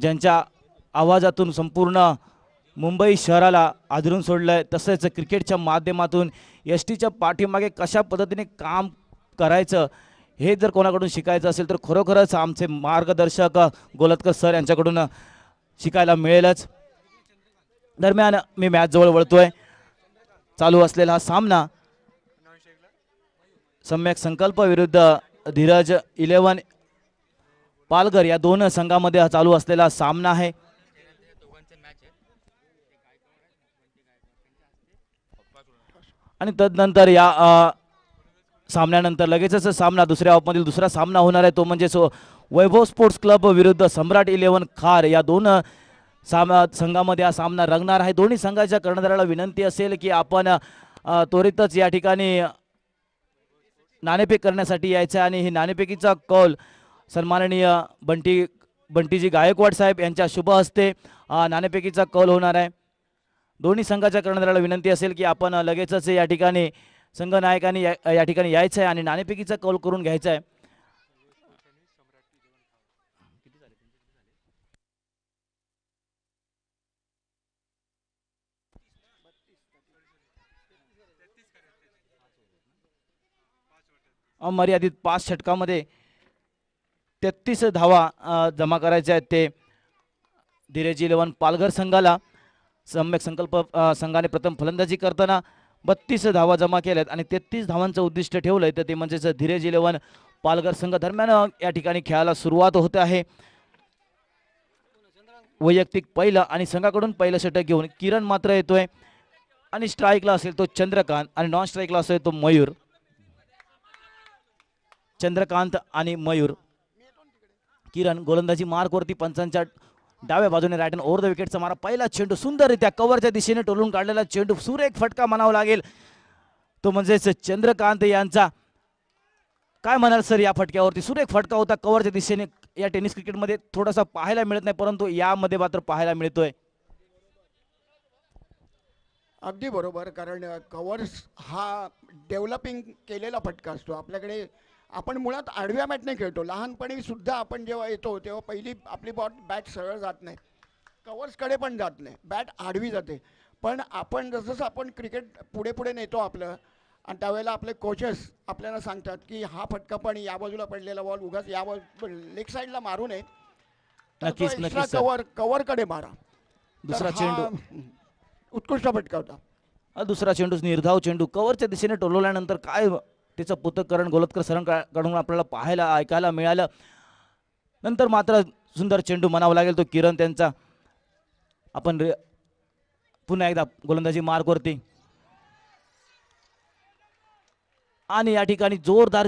ज्यांच्या आवाजातून संपूर्ण मुंबई शहराला आदरून सोडलं आहे तसेच क्रिकेटच्या माध्यमातून एस टीच्या पाठीमागे कशा पद्धतीने काम करायचं हे जर कोणाकडून शिकायचं असेल तर खरोखरच आमचे मार्गदर्शक गोलतकर सर यांच्याकडून शिकायला मिळेलच दरम्यान मी मॅचजवळ वळतो आहे चालू असलेला हा सामना सम्यक संकल्प विरुद्ध धीरज इलेवन पालघर या दोन संघामध्ये चालू असलेला सामना आहे आणि तदनंतर या सामन्यानंतर लगेचच सामना दुसऱ्या ऑफमधील दुसरा सामना होणार आहे तो म्हणजे वैभव स्पोर्ट्स क्लब विरुद्ध सम्राट इलेव्हन खार या दोन साम संघामध्ये हा सामना रंगणार आहे दोन्ही संघाच्या कर्णधाराला विनंती असेल की आपण त्वरितच या ठिकाणी नाणेपेक करण्यासाठी यायचं आहे आणि ही नाणेपेकीचा कॉल सन्माननीय बंटी बंटीजी गायकवाड साहेब यांच्या शुभ हस्ते नाणेपेकीचा कौल होणार आहे दोन्ही संघाच्या कर्णधाराला विनंती असेल की आपण लगेचच या ठिकाणी संघ या या ठिकाणी यायचं आहे आणि नाणेपेकीचा कौल करून घ्यायचा आहे अमर्यादित पाच षटकामध्ये तेहत्तीस धावा जमा करायचे आहेत ते धीरेजी इलेवन पालघर संघाला सम्यक संकल्प संघाने प्रथम फलंदाजी करताना बत्तीस धावा जमा केल्यात आणि तेहतीस धावांचं उद्दिष्ट ठेवलं आहे तर ते म्हणजेच धीरेजी इलेवन पालघर संघ दरम्यान या ठिकाणी खेळायला सुरुवात होत आहे वैयक्तिक पहिलं आणि संघाकडून पहिलं षटक घेऊन किरण मात्र येतोय आणि स्ट्राईकला असेल तो चंद्रकांत आणि नॉन स्ट्राईकला असेल तो मयूर चंद्रकांत आणि मयूर किरण गोलंदाजी मार्कवरती पंचांच्या डाव्या बाजूने रायटन ओव्हर द विकेटचा मारा पहिला चेंडू सुंदररित्या कव्हरच्या दिशेने टोलून काढलेला चेंडू सुरेख फटका म्हणावा लागेल तो म्हणजेच चंद्रकांत यांचा काय म्हणाल सर या फटक्यावरती सुरेख फटका होता कव्हरच्या दिशेने या टेनिस क्रिकेटमध्ये थोडासा पाहायला मिळत नाही परंतु यामध्ये मात्र पाहायला मिळतोय अगदी बरोबर कारण कवर्स हा डेव्हलपिंग केलेला फटका असतो आपल्याकडे आपण मुळात आडव्या बॅटने खेळतो लहानपणी सुद्धा आपण जेव्हा येतो तेव्हा पहिली आपली बॉट बॅट सरळ जात नाही कवर्सकडे पण जात नाही बॅट आडवी जाते पण आपण जसं आपण क्रिकेट पुढे पुढे नेतो आपलं आणि त्यावेळेला आपले कोचेस आपल्याला सांगतात की हा फटका पण या बाजूला पडलेला बॉल उगाच या बाजू लेग साईडला मारू नये एक्स्ट्रा कवर कडे मारा दुसरा चेंडू उत्कृष्ट फटका होता दुसरा चेंडू निर्धाव चेंडू कवरच्या दिशेने टोलवल्यानंतर काय तिचं पुतकरण गोलतकर सरांकडून आपल्याला पाहायला ऐकायला मिळालं नंतर मात्र सुंदर चेंडू म्हणावा लागेल तो किरण त्यांचा आपण पुन्हा एकदा गोलंदाजी मार करते आणि या ठिकाणी जोरदार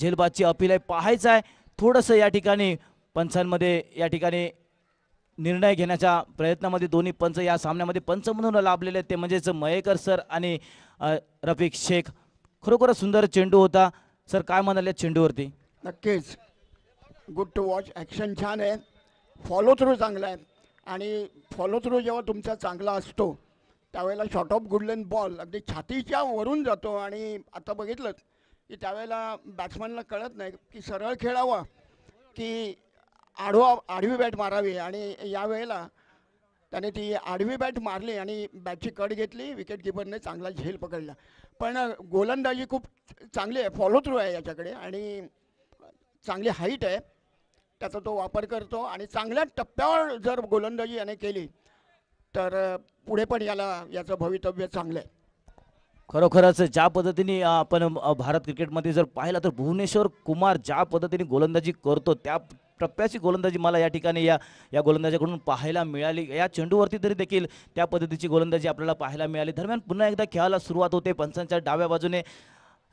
झेलबादची अपील आहे पाहायचं आहे थोडंसं या ठिकाणी पंचांमध्ये या ठिकाणी निर्णय घेण्याच्या प्रयत्नामध्ये दोन्ही पंच या सामन्यामध्ये पंच म्हणून लाभलेले आहेत ते म्हणजेच मयेकर सर आणि रफिक शेख खरोखर सुंदर चेंडू होता सर काय म्हणाले चेंडूवरती नक्कीच गुड टू वॉच ॲक्शन छान आहे फॉलो थ्रू चांगला आहे आणि फॉलो थ्रू जेव्हा तुमचा चांगला असतो त्यावेळेला शॉर्ट ऑफ गुडलेन बॉल अगदी छातीच्या वरून जातो आणि आता बघितलं की त्यावेळेला बॅट्समॅनला कळत नाही की सरळ खेळावा की आडवा आडवी बॅट मारावी आणि यावेळेला त्याने ती आडवी बॅट मारली आणि बॅटची कट घेतली विकेट किपरने चांगला झेल पकडला पण गोलंदाजी खूप चांगली आहे फॉलो थ्रू आहे याच्याकडे आणि चांगली हाईट आहे त्याचा तो वापर करतो आणि चांगल्या टप्प्यावर जर गोलंदाजी याने केली तर पुढे पण याला याचं भवितव्य चांगलं आहे खरोखरच ज्या पद्धतीने आपण भारत क्रिकेटमध्ये जर पाहिलं तर भुवनेश्वर कुमार ज्या पद्धतीने गोलंदाजी करतो त्या टप्प्याची गोलंदाजी मला या ठिकाणी या या गोलंदाजाकडून पाहायला मिळाली या चेंडूवरती तरी देखील त्या पद्धतीची गोलंदाजी आपल्याला पाहायला मिळाली दरम्यान पुन्हा एकदा खेळायला सुरुवात होते पंचांच्या डाव्या बाजूने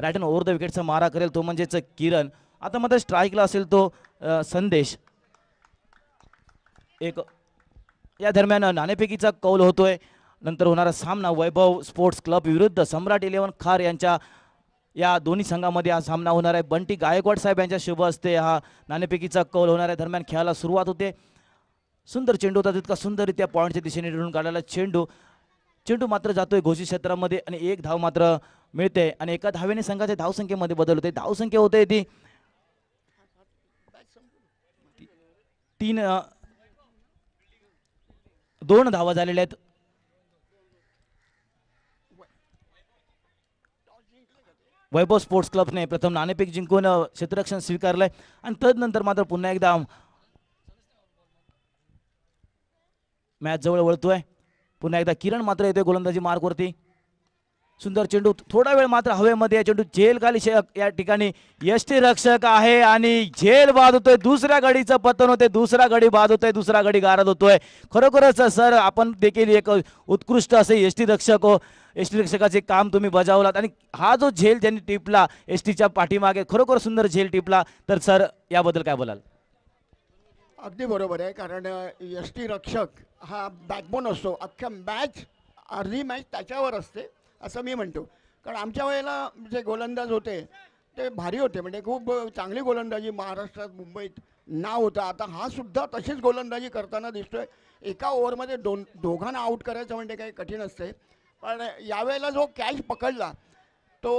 रायटन ओव्हर द विकेटचा मारा करेल तो म्हणजेच किरण आता मध्ये स्ट्राईकला असेल तो संदेश एक या दरम्यान नाणेफेकीचा कौल होतोय नंतर होणारा सामना वैभव स्पोर्ट्स क्लब विरुद्ध सम्राट इलेव्हन खार यांच्या या दोन्ही संघामध्ये हा सामना होणार आहे बंटी गायकवाड साहेब यांच्या शुभ असते हा नाणेपैकीचा कौल होणार आहे दरम्यान खेळायला सुरुवात होते सुंदर चेंडू होता तितका सुंदररित्या पॉईंटच्या दिशेने ढळून काढायला चेंडू चेंडू मात्र जातोय घोषित क्षेत्रामध्ये आणि एक धाव मात्र मिळते आणि एका धावेने संघाच्या धावसंख्येमध्ये बदल होते धावसंख्या होते ती तीन दोन धावा झालेल्या आहेत वैभव स्पोर्ट्स क्लबने प्रथम नाणेपेक जिंकून क्षेत्ररक्षण स्वीकारलंय आणि तदनंतर मात्र पुन्हा एकदा मॅच जवळ वळतोय पुन्हा एकदा किरण मात्र येतोय गोलंदाजी वरती सुंदर चेंडू थोडा वेळ मात्र हवेमध्ये चेंडू जेल खाली या ठिकाणी यष्टी रक्षक आहे आणि झेल बाद होतोय दुसऱ्या गाडीचं पतन होते दुसरा गडी बाद होतोय दुसरा गडी गारद होतोय खरोखरच सर आपण देखील एक उत्कृष्ट असे यष्टी रक्षक हो एस टी रक्षकाचे काम तुम्ही बजावलात आणि हा जो झेल त्यांनी टिपला एस टीच्या पाठीमागे खरोखर सुंदर झेल टिपला तर सर याबद्दल काय बोलाल अगदी बरोबर आहे कारण एस टी रक्षक हा बॅकबोन असतो अख्ख्या मॅच अर्धी मॅच त्याच्यावर असते असं मी म्हणतो कारण आमच्या वेळेला जे गोलंदाज होते ते भारी होते म्हणजे खूप चांगली गोलंदाजी महाराष्ट्रात मुंबईत नाव होता आता हा सुद्धा तशीच गोलंदाजी करताना दिसतोय एका ओव्हरमध्ये दोन दोघांना आऊट करायचं म्हणजे काही कठीण असते पण यावेळेला जो कॅच पकडला तो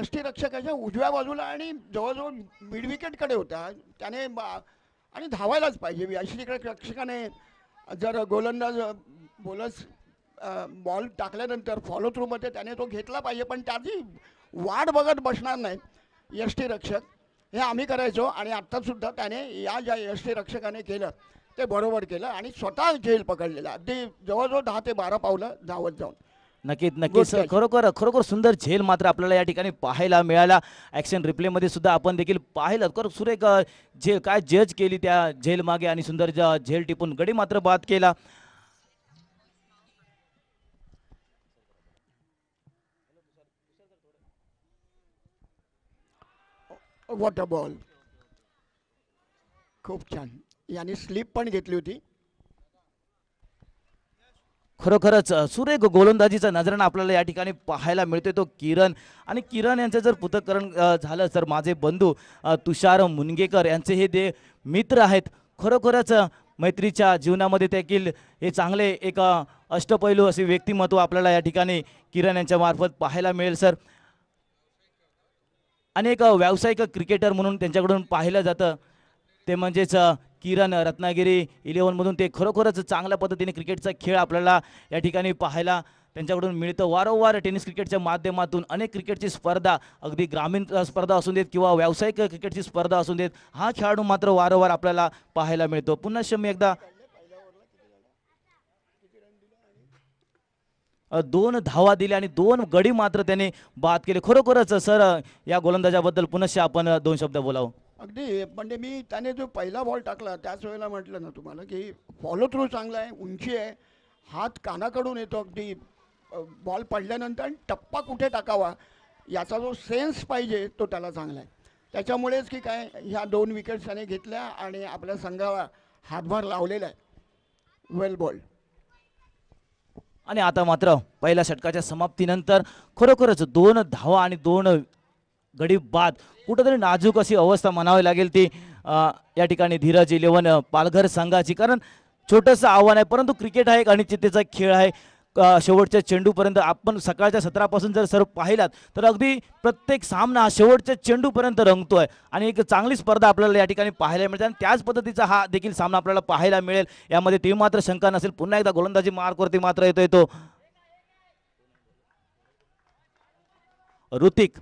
एस टी रक्षकाच्या उजव्या बाजूला आणि जवळजवळ मिडविकेटकडे होता त्याने आणि धावायलाच पाहिजे टी रक्षकाने जर गोलंदाज बोलस बॉल टाकल्यानंतर फॉलो थ्रूमध्ये त्याने तो घेतला पाहिजे पण त्याची वाट बघत बसणार नाही टी रक्षक हे आम्ही करायचो आणि आत्तासुद्धा त्याने या ज्या टी रक्षकाने केलं ते बरोबर केलं आणि स्वतः झेल पकडलेला अगदी जवळजवळ दहा ते बारा पावलं धावत जाऊन नक्कीच नक्कीच खरोखर खरोखर सुंदर झेल मात्र आपल्याला या ठिकाणी पाहायला मिळाला ऍक्शन रिप्लेमध्ये सुद्धा आपण देखील पाहिलं खरं सुरेख झेल काय जज केली त्या झेल मागे आणि सुंदर झेल टिपून गडी मात्र बाद केला वॉटर बॉल खूप छान याने स्लिप पण घेतली होती खरोखरच सुरेख गोलंदाजीचा नजराणा आपल्याला या ठिकाणी पाहायला मिळतोय तो किरण आणि किरण यांचं जर पृथककरण झालं तर माझे बंधू तुषार मुनगेकर यांचे हे दे मित्र आहेत खरोखरच मैत्रीच्या जीवनामध्ये देखील हे चांगले एक अष्टपैलू असे व्यक्तिमत्व आपल्याला या ठिकाणी किरण यांच्या मार्फत पाहायला मिळेल सर आणि एक व्यावसायिक क्रिकेटर म्हणून त्यांच्याकडून पाहिलं जातं ते म्हणजेच किरण रत्नागिरी इलेव्हनमधून ते खरोखरच चांगल्या पद्धतीने क्रिकेटचा खेळ आपल्याला या ठिकाणी पाहायला त्यांच्याकडून मिळतं वारंवार टेनिस क्रिकेटच्या माध्यमातून अनेक क्रिकेटची स्पर्धा अगदी ग्रामीण स्पर्धा असू देत किंवा व्यावसायिक क्रिकेटची स्पर्धा असू देत हा खेळाडू मात्र वारंवार आपल्याला पाहायला मिळतो पुन्हा शम्य एकदा दोन धावा दिल्या आणि दोन गडी मात्र त्याने बाद केले खरोखरच सर या गोलंदाजाबद्दल पुनश्च आपण दोन शब्द बोलावं अगदी म्हणजे मी त्याने जो पहिला बॉल टाकला त्याच वेळेला म्हटलं ना तुम्हाला की फॉलो थ्रू चांगला आहे उंची आहे हात कानाकडून येतो अगदी बॉल पडल्यानंतर आणि टप्पा कुठे टाकावा याचा जो सेन्स पाहिजे तो त्याला चांगला आहे त्याच्यामुळेच की काय ह्या दोन विकेट्स त्याने घेतल्या आणि आपल्या संघाला हातभार लावलेला आहे वेल बॉल आणि आता मात्र पहिल्या षटकाच्या समाप्तीनंतर खरोखरच दोन धावा आणि दोन गडीब बाद कुठंतरी नाजूक अशी अवस्था म्हणावी लागेल ती या ठिकाणी धीरज इलेव्हन पालघर संघाची कारण छोटंसं आव्हान आहे परंतु क्रिकेट हा एक अनिश्चिततेचा खेळ आहे शेवटच्या चेंडूपर्यंत आपण सकाळच्या सत्रापासून जर सर्व पाहिलात तर अगदी प्रत्येक सामना हा शेवटच्या चेंडूपर्यंत रंगतो आहे आणि एक चांगली स्पर्धा आपल्याला या ठिकाणी पाहायला मिळते आणि त्याच पद्धतीचा हा देखील सामना आपल्याला पाहायला मिळेल यामध्ये ती मात्र शंका नसेल पुन्हा एकदा गोलंदाजी मार्कवरती मात्र येतो येतो ऋतिक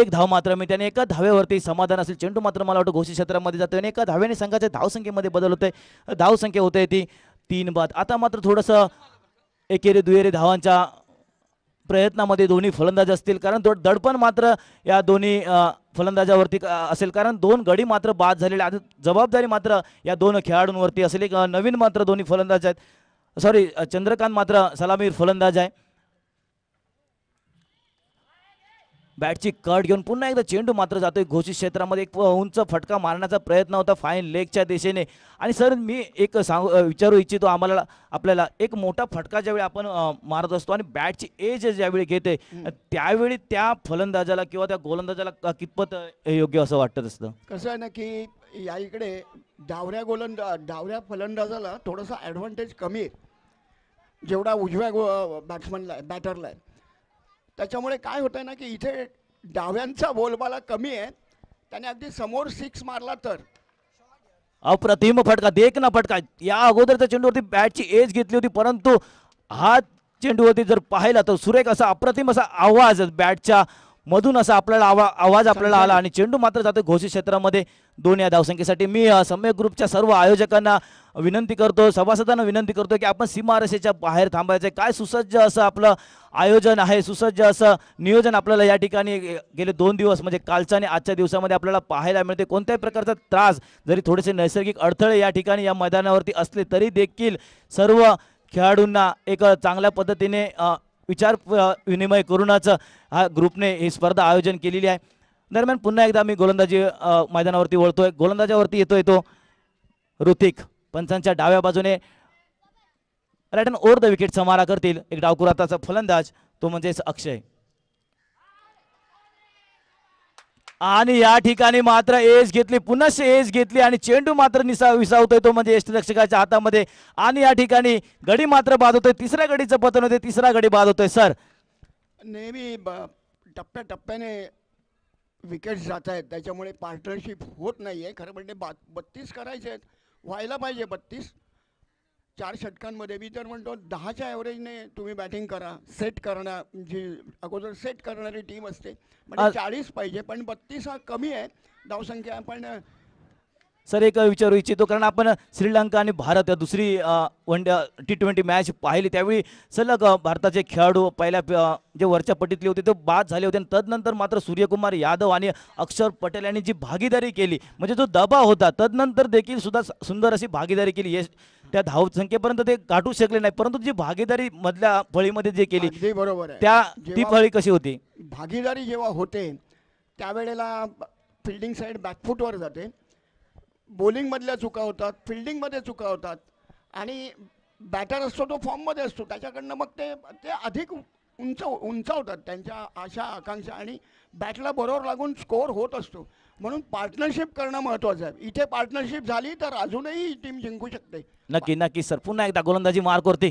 एक धाव मात्र मिळते आणि एका धावेवरती समाधान असेल चेंडू मात्र मला वाटतं घोषित क्षेत्रामध्ये जातो आणि एका धाव्याने संघाच्या धावसंख्येमध्ये बदल होते धावसंख्या होते ती तीन बाद आता मात्र थोडंसं एकेरी दुहेरी धावांच्या प्रयत्नामध्ये दोन्ही फलंदाज असतील कारण दडपण मात्र या दोन्ही फलंदाजावरती असेल कारण दोन गडी मात्र बाद झालेल्या आता जबाबदारी मात्र या दोन खेळाडूंवरती असेल एक नवीन मात्र दोन्ही फलंदाज आहेत सॉरी चंद्रकांत मात्र सलामीर फलंदाज आहे बॅटची कट घेऊन पुन्हा एकदा चेंडू मात्र जातोय घोषित क्षेत्रामध्ये एक उंच फटका मारण्याचा प्रयत्न होता फाईन लेगच्या दिशेने आणि सर मी एक सांगू विचारू इच्छितो आम्हाला आपल्याला एक मोठा फटका ज्यावेळी आपण मारत असतो आणि बॅटची एज ज्यावेळी घेते त्यावेळी त्या फलंदाजाला किंवा त्या गोलंदाजाला कितपत योग्य असं वाटत असतं कसं आहे ना की या इकडे डावऱ्या गोलंदा डावऱ्या फलंदाजाला थोडासा ॲडव्हान्टेज कमी आहे जेवढा उजव्या गो बॅट्समनला बॅटरला आहे त्याच्यामुळे काय होतं ना की इथे डाव्यांचा बोलबाला कमी आहे त्याने अगदी समोर सिक्स मारला तर अप्रतिम फटका देख ना फटका या अगोदरच्या चेंडूवरती बॅटची एज घेतली होती परंतु हा चेंडूवरती जर पाहिला तर सुरेख असा अप्रतिम असा आवाज बॅटच्या मधून असा आपल्याला आवा आवाज आपल्याला आला आणि चेंडू मात्र जातो घोषित क्षेत्रामध्ये दोन या धावसंख्येसाठी मी सम्यक ग्रुपच्या सर्व आयोजकांना विनंती करतो सभासदांना विनंती करतो की आपण सीमारसेच्या बाहेर थांबायचं काय सुसज्ज असं आपलं आयोजन आहे सुसज्ज असं नियोजन आपल्याला या ठिकाणी गेले दोन दिवस म्हणजे कालच्या आणि आजच्या दिवसामध्ये आपल्याला पाहायला मिळते कोणत्याही प्रकारचा त्रास जरी थोडेसे नैसर्गिक अडथळे या ठिकाणी या मैदानावरती असले तरी देखील सर्व खेळाडूंना एक चांगल्या पद्धतीने विचार विनिमय करूनच हा ग्रुपने ही स्पर्धा आयोजन केलेली आहे दरम्यान पुन्हा एकदा मी गोलंदाजी मैदानावरती वळतोय गोलंदाजावरती येतोय तो ऋतिक पंचांच्या डाव्या बाजूने रॅटन ओर द विकेट समारा करतील एक डावकुराताचा फलंदाज तो म्हणजेच अक्षय आणि या ठिकाणी मात्र एज घेतली पुनश एज घेतली आणि चेंडू मात्र निसा विसावतोय तो म्हणजे यष्टरक्षकाच्या हातामध्ये आणि या ठिकाणी गडी मात्र बाद होतोय तिसऱ्या गडीचं पतन होते तिसरा गडी बाद होतोय सर नेहमी टप्प्या टप्प्याने विकेट जात आहेत त्याच्यामुळे पार्टनरशिप होत नाही आहे खरं म्हणजे बा बत्तीस करायचे आहेत व्हायला पाहिजे बत्तीस चार षटकांमध्ये मी जर म्हणतो दहाच्या ॲव्हरेजने तुम्ही बॅटिंग करा सेट करणार जी अगोदर सेट करणारी टीम असते म्हणजे चाळीस पाहिजे पण बत्तीस हा कमी आहे धावसंख्या पण सर एक विचारू इच्छितो कारण आपण श्रीलंका आणि भारत या दुसरी one day T twenty match पाहिली त्यावेळी सलग भारताचे खेळाडू पहिल्या जे वरच्या पटीतले होते ते बाद झाले होते आणि तदनंतर मात्र सूर्यकुमार यादव आणि अक्षर पटेल यांनी जी भागीदारी केली म्हणजे जो दबाव होता तदनंतर देखील सुद्धा सुंदर अशी भागीदारी केली यश त्या धावसंख्येपर्यंत ते गाठू शकले नाही परंतु जी भागीदारी मधल्या फळीमध्ये जे केली बरोबर त्या ती फळी कशी होती भागीदारी जेव्हा होते त्यावेळेला फिल्डिंग साईड बॅकफूटवर जाते बॉलिंगमधल्या चुका होतात फिल्डिंगमध्ये चुका होतात आणि बॅटर असतो तो फॉर्ममध्ये असतो त्याच्याकडनं मग ते ते अधिक उंच उंचावतात त्यांच्या आशा आकांक्षा आणि बॅटला बरोबर लागून स्कोअर होत असतो म्हणून पार्टनरशिप करणं महत्वाचं आहे इथे पार्टनरशिप झाली तर अजूनही टीम जिंकू शकते नक्की नक्की सर पुन्हा एकदा गोलंदाजी मार करते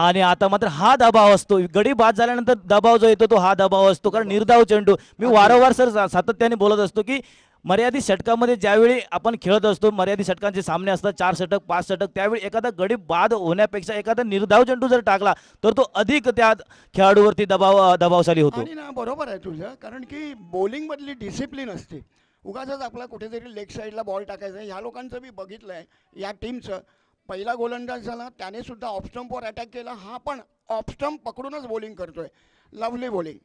आणि आता मात्र हा दबाव असतो गडी बाद झाल्यानंतर दबाव जो येतो तो हा दबाव असतो कारण निर्धाव चेंडू मी वारंवार सर सातत्याने बोलत असतो की मर्यादित षटकामध्ये ज्यावेळी आपण खेळत असतो मर्यादित षटकांचे सामने असतात चार षटक पाच षटक त्यावेळी एखादा गडी बाद होण्यापेक्षा एखादा निर्धाव चेंडू जर टाकला तर तो अधिक त्या खेळाडूवरती दबाव दबावशाली होतो ना बरोबर आहे तुझं कारण की बॉलिंग मधली डिसिप्लिन असते उगाच आपला कुठेतरी लेग साईडला बॉल टाकायचा ह्या लोकांचं मी बघितलं आहे या टीमचं पहिला गोलंदाज झाला त्याने सुद्धा ऑफ स्टंपवर अटॅक केला हा पण ऑफ स्टंप पकडूनच बॉलिंग करतोय लवली बॉलिंग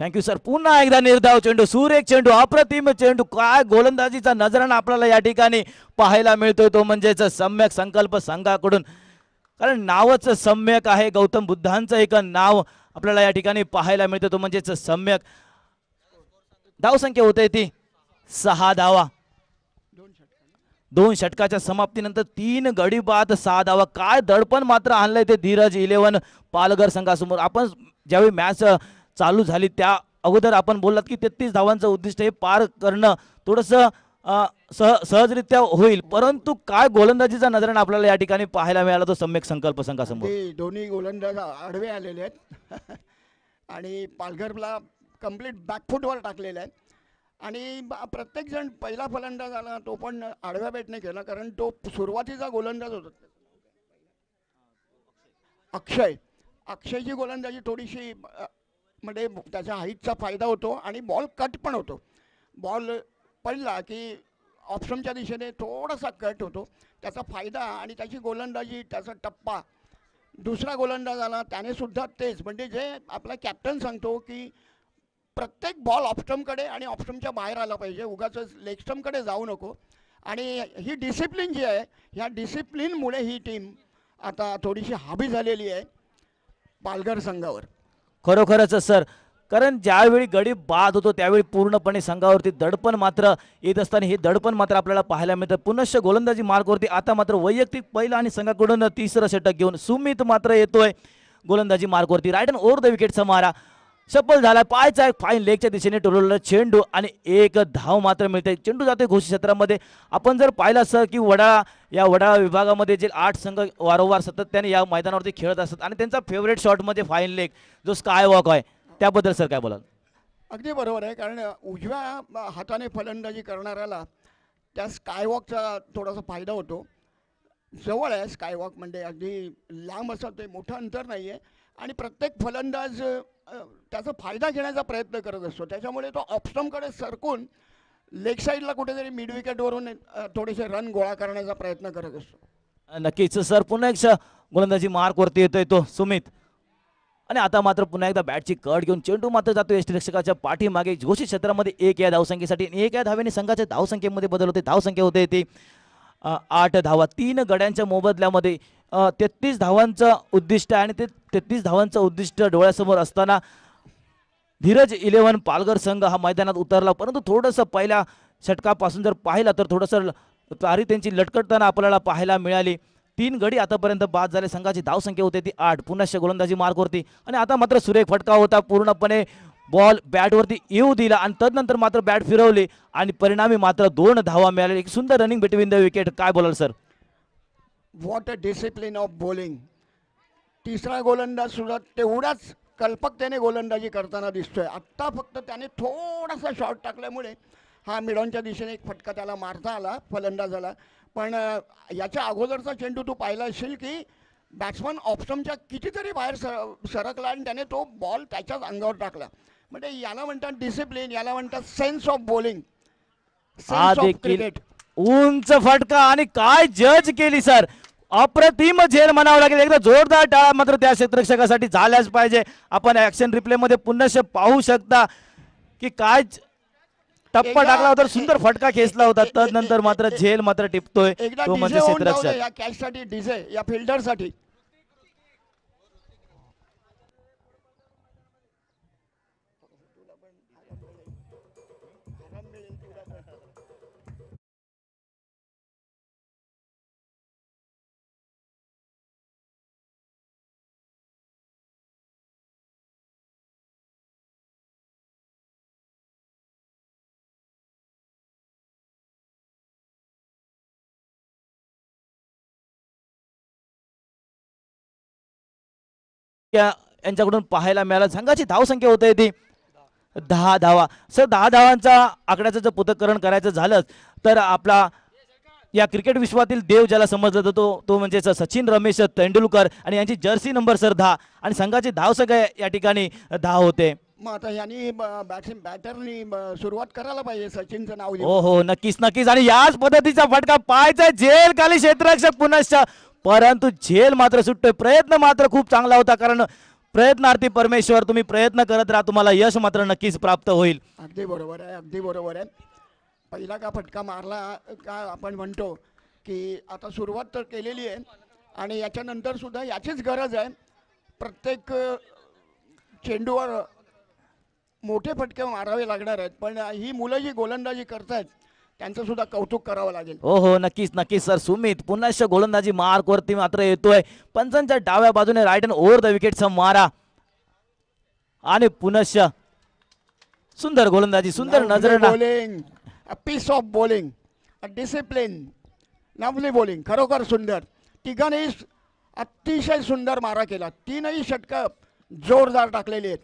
थँक्यू सर पुन्हा एकदा निर्धाव चेंडू सुरेख चेंडू अप्रतिम चेंडू काय गोलंदाजीचा नजरानं आपल्याला या ठिकाणी पाहायला मिळतोय तो म्हणजेच सम्यक संकल्प संघाकडून कारण नावच सम्यक आहे गौतम बुद्धांचं एक नाव आपल्याला या ठिकाणी पाहायला मिळतं तो म्हणजेच सम्यक धावसंख्या होते ती सहा धावा दोन षटकाच्या समाप्तीनंतर तीन गडी बाद सहा धावा काय दडपण मात्र आणलंय ते धीरज इलेव्हन पालघर संघासमोर आपण ज्यावेळी मॅच चालू झाली त्या अगोदर आपण बोललात की तेहतीस धावांचं उद्दिष्ट हे पार करणं थोडंसं सहजरित्या होईल परंतु काय गोलंदाजीचा नजरण आपल्याला या ठिकाणी पाहायला मिळाला तो सम्यक संकल्प संघासमोर दोन्ही गोलंदाज आडवे आलेले आहेत आणि पालघरला कम्प्लीट बॅकफुटवर टाकलेले आहेत आणि प्रत्येकजण पहिला फलंदाज आला तो पण आडव्या बॅटने केला कारण तो सुरुवातीचा गोलंदाज होता अक्षय अक्षयची गोलंदाजी थोडीशी म्हणजे त्याच्या हाईटचा फायदा होतो आणि बॉल कट पण होतो बॉल पडला की ऑप्शनच्या दिशेने थोडासा कट होतो त्याचा फायदा आणि त्याची गोलंदाजी त्याचा टप्पा दुसरा गोलंदाज आला त्यानेसुद्धा तेच म्हणजे जे आपला कॅप्टन सांगतो की प्रत्येक बॉल ऑप्स्टमकडे आणि ऑप्स्टमच्या बाहेर आला पाहिजे उगाच लेगस्टमकडे जाऊ नको आणि ही डिसिप्लिन जी आहे ह्या डिसिप्लिनमुळे ही टीम आता थोडीशी हाबी झालेली आहे पालघर संघावर खरोखरच सर कारण ज्यावेळी गडी बाद होतो त्यावेळी पूर्णपणे संघावरती दडपण मात्र येत असताना हे दडपण मात्र आपल्याला पाहायला मिळतं पुनश्च गोलंदाजी मार्गवरती आता मात्र वैयक्तिक पहिला आणि संघाकडून तिसरं षटक घेऊन सुमित मात्र येतोय गोलंदाजी मार्गवरती राईट अँड ओव्हर द विकेटचा मारा सफल झाला पायचा एक फाईन लेगच्या दिशेने टोलवलेला चेंडू आणि एक धाव मात्र मिळते चेंडू जाते घोषित क्षेत्रामध्ये आपण जर पाहिलं असं की वडाळा या वडाळा विभागामध्ये जे आठ संघ वारंवार सातत्याने या मैदानावरती खेळत असतात आणि त्यांचा फेवरेट शॉटमध्ये फाईन लेग जो स्काय वॉक आहे त्याबद्दल सर काय बोला अगदी बरोबर आहे कारण उजव्या हाताने फलंदाजी करणाऱ्याला त्या स्कायवॉकचा थोडासा फायदा होतो जवळ आहे स्कायवॉक म्हणजे अगदी लांब असं ते मोठं अंतर नाही आहे आणि प्रत्येक फलंदाज त्याचा फायदा घेण्याचा प्रयत्न करत असतो त्याच्यामुळे तो ऑप्स्टमकडे सरकून लेग साईडला कुठेतरी मिड विकेटवरून थोडेसे रन गोळा करण्याचा प्रयत्न करत असतो नक्कीच सर पुन्हा एकदा गोलंदाजी मार्कवरती येतोय तो सुमित आणि आता मात्र पुन्हा एकदा बॅटची कट घेऊन चेंडू मात्र जातो रक्षकाच्या पाठीमागे घोषित क्षेत्रामध्ये एक या धावसंख्येसाठी एक या धावेने संघाच्या धावसंख्येमध्ये बदल होते धावसंख्या होते ती आठ धावा तीन गड्यांच्या मोबदल्यामध्ये तेहतीस धावांचं उद्दिष्ट आणि ते तेहतीस धावांचं उद्दिष्ट डोळ्यासमोर असताना धीरज इलेव्हन पालघर संघ हा मैदानात उतरला परंतु थोडंसं पहिल्या षटकापासून जर पाहिलं तर थोडंसं तारी त्यांची लटकटताना आपल्याला पाहायला मिळाली तीन गडी आतापर्यंत बाद झाले संघाची धावसंख्या होती ती आठ पुन्हा गोलंदाजी मार्ग होती आणि आता मात्र सुरेख फटका होता पूर्णपणे बॉल बॅटवरती येऊ दिला आणि तदनंतर मात्र बॅट फिरवली आणि परिणामी मात्र दोन धावा मिळाले एक सुंदर रनिंग बिटवीन द विकेट काय बोलाल sir what a discipline of bowling तिसरा गोलंदाज सुद्धा तेवढाच कल्पकतेने गोलंदाजी करताना दिसतोय आत्ता फक्त त्याने थोडासा शॉट टाकल्यामुळे हा मिडॉनच्या दिशेने एक फटका त्याला मारता आला फलंदाजाला पण याच्या अगोदरचा चेंडू तू पाहिला असेल की बॅट्समन ऑप्शनच्या कितीतरी बाहेर सर सरकला आणि त्याने तो बॉल त्याच्याच अंगावर टाकला म्हणजे याला म्हणतात डिसिप्लिन याला म्हणतात सेन्स ऑफ बॉलिंग उंच फटका आणि काय जज केली सर अप्रतिम झेल म्हणावं लागेल एकदा जोरदार टाळा मात्र त्या क्षेत्रक्षकासाठी झाल्याच पाहिजे आपण ऍक्शन रिप्ले मध्ये पुन्हा पाहू शकता की काय टप्पा टाकला होता सुंदर फटका खेचला होता तदनंतर मात्र झेल मात्र टिपतोय तो म्हणजे क्षेत्रक्षक या फिल्डर डिझे या साठी यांच्याकडून पाहायला मिळाला संघाची धावसंख्या होते ती दहा धावा सर दहा धावांचा आकड्याचं जर पृथककरण करायचं झालं तर आपला या क्रिकेट विश्वातील देव ज्याला समजला जातो तो, म्हणजे सचिन रमेश तेंडुलकर आणि यांची जर्सी नंबर सर दहा आणि संघाची धावसंख्या या ठिकाणी दहा होते मग आता यांनी सुरुवात करायला पाहिजे सचिनचं नाव हो हो नक्कीच नक्कीच आणि याच पद्धतीचा फटका पाहायचा जेल काली क्षेत्ररक्षक पुनश्च परंतु झेल मात्र सुटतोय प्रयत्न मात्र खूप चांगला होता कारण प्रयत्नार्थी परमेश्वर तुम्ही प्रयत्न करत राहा तुम्हाला यश मात्र नक्कीच प्राप्त होईल अगदी बरोबर आहे अगदी बरोबर आहे पहिला का फटका मारला का आपण म्हणतो की आता सुरुवात तर केलेली आहे आणि याच्यानंतर सुद्धा याचीच गरज आहे प्रत्येक चेंडूवर मोठे फटके मारावे लागणार आहेत पण ही मुलं जी गोलंदाजी करत आहेत त्यांचं सुद्धा कौतुक करावं लागेल हो हो नक्कीच नक्कीच सर सुमित पुन्हा गोलंदाजी मार्क वरती मात्र येतोय पंचांच्या डाव्या बाजूने राईट अँड ओव्हर द विकेटचा मारा आणि पुनश्च सुंदर गोलंदाजी सुंदर नजर bowling piece of bowling discipline lovely bowling खरोखर सुंदर तिघांनी अतिशय सुंदर मारा केला तीनही षटक जोरदार टाकलेली आहेत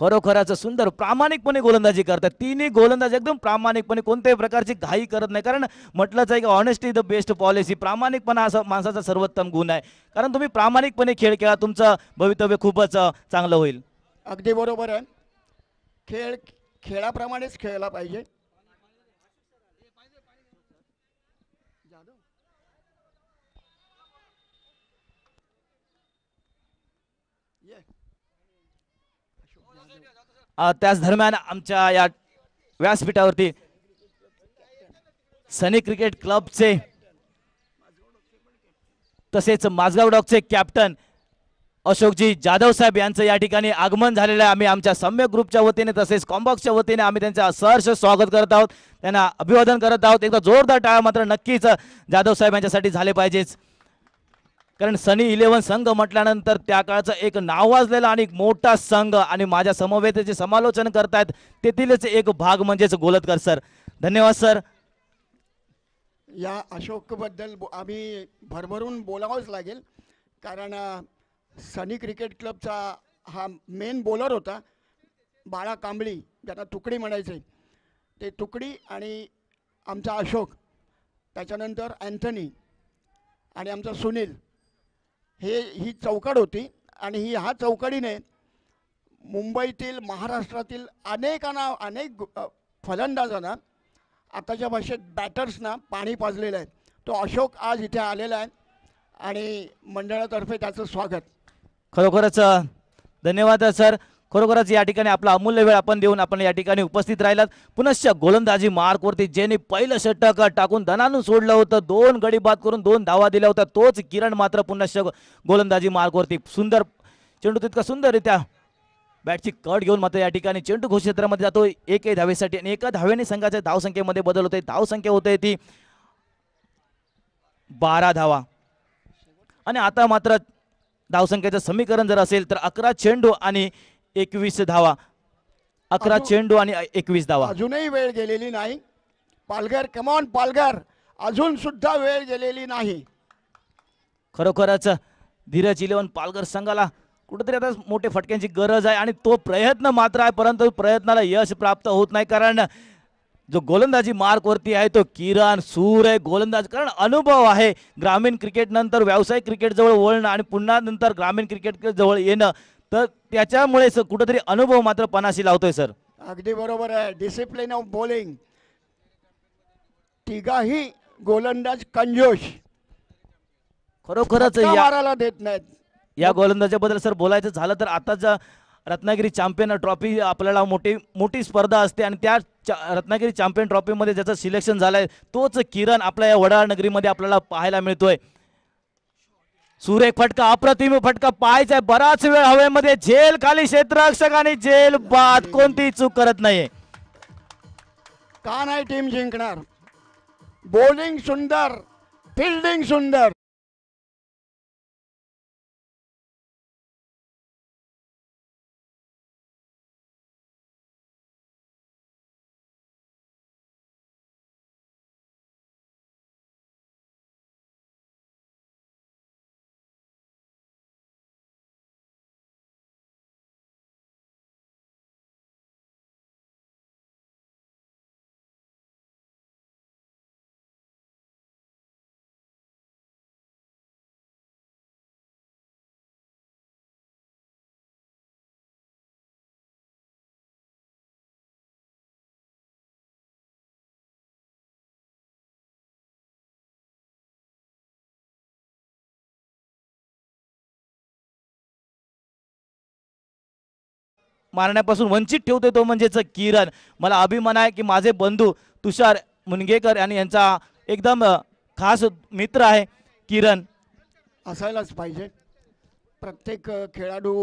खरोखरच सुंदर प्रामाणिकपणे गोलंदाजी करतात तिन्ही गोलंदाज एकदम प्रामाणिकपणे कोणत्याही प्रकारची घाई करत नाही कारण म्हटलंच आहे की ऑनेस्टी द बेस्ट पॉलिसी प्रामाणिकपणा असं माणसाचा सर्वोत्तम गुण आहे कारण तुम्ही प्रामाणिकपणे खेळ खेळा तुमचं भवितव्य खूपच चांगलं होईल अगदी बरोबर आहे खेळ खेळाप्रमाणेच खेळला पाहिजे त्याच दरम्यान आमच्या या व्यासपीठावरती सनी क्रिकेट क्लबचे तसेच माझगाव डॉकचे कॅप्टन अशोकजी जाधव साहेब यांचं या ठिकाणी आगमन झालेलं आहे आम्ही आमच्या सम्य ग्रुपच्या वतीने तसेच कॉम्बॉक्सच्या वतीने आम्ही त्यांचं सहर्ष स्वागत करत आहोत त्यांना अभिवादन करत आहोत एकदा जोरदार टाळा मात्र नक्कीच जाधव साहेब यांच्यासाठी झाले पाहिजेच कारण सनी इलेव्हन संघ म्हटल्यानंतर त्या काळाचं एक वाजलेलं आणि एक मोठा संघ आणि माझ्या समवेतेचे समालोचन करतायत तेथीलच एक भाग म्हणजेच गोलतकर सर धन्यवाद सर या अशोकबद्दल आम्ही भरभरून बोलावंच लागेल कारण सनी क्रिकेट क्लबचा हा मेन बॉलर होता बाळा कांबळी ज्यांना तुकडी म्हणायचे ते तुकडी आणि आमचा अशोक त्याच्यानंतर अँथनी आणि आमचा सुनील हे ही चौकाड होती आणि ही ह्या चौकडीने मुंबईतील महाराष्ट्रातील अनेकांना अनेक फलंदाजांना आताच्या भाषेत बॅटर्सना पाणी पाजलेलं आहे तो अशोक आज इथे आलेला आहे आणि मंडळातर्फे त्याचं स्वागत खरोखरच धन्यवाद सर खरोखरच या ठिकाणी आपला अमूल्य वेळ आपण देऊन आपण या ठिकाणी उपस्थित राहिलात पुनश्च गोलंदाजी मार्कवरती ज्यांनी पहिलं षटक टाकून धनानून सोडलं होतं दोन गडी बाद करून दोन धावा दिल्या होत्या तोच किरण मात्र पुनश्च गोलंदाजी मार्कवरती सुंदर चेंडू तितका सुंदररित्या बॅटची कट घेऊन मात्र या ठिकाणी चेंडू घोष जातो एकही धावेसाठी आणि एका धावेने संघाच्या धावसंख्येमध्ये बदल होते धावसंख्या होते ती बारा धावा आणि आता मात्र धावसंख्येचं समीकरण जर असेल तर अकरा चेंडू आणि एकवीस धावा अकरा चेंडू आणि एकवीस धावा अजूनही वेळ गेलेली नाही पालघर कमॉन पालघर अजून सुद्धा वेळ गेलेली नाही खरोखरच धीरज इलेवन पालघर संघाला कुठेतरी आता मोठ्या फटक्यांची गरज आहे आणि तो प्रयत्न मात्र आहे परंतु प्रयत्नाला यश प्राप्त होत नाही कारण जो गोलंदाजी मार्कवरती आहे तो किरण सूर आहे गोलंदाज कारण अनुभव आहे ग्रामीण क्रिकेट नंतर व्यावसायिक क्रिकेट जवळ वळणं आणि पुन्हा नंतर ग्रामीण क्रिकेट जवळ येणं तर त्याच्यामुळे सर कुठंतरी अनुभव मात्र पणाशी लावतोय सर अगदी बरोबर आहे डिसिप्लिन ऑफ बॉलिंग तिघाही गोलंदाज कंजोश खरोखरच देत नाहीत या गोलंदाजाबद्दल सर बोलायचं झालं तर आताच्या रत्नागिरी चॅम्पियन ट्रॉफी आपल्याला मोठी मोठी स्पर्धा असते आणि त्या रत्नागिरी चॅम्पियन ट्रॉफीमध्ये ज्याचं सिलेक्शन झालंय तोच किरण आपल्या या वडाळ नगरीमध्ये आपल्याला पाहायला मिळतोय सुरेख फटका अप्रतिम फटका पाहायचा बराच वेळ हवेमध्ये झेल खाली क्षेत्ररक्षक आणि झेल बाद कोणती चूक करत नाहीये का नाही टीम जिंकणार बॉलिंग सुंदर फिल्डिंग सुंदर मारण्यापासून वंचित ठेवतो तो म्हणजेच किरण मला अभिमान आहे की माझे बंधू तुषार मुनगेकर आणि यांचा एकदम खास मित्र आहे किरण असायलाच पाहिजे प्रत्येक खेळाडू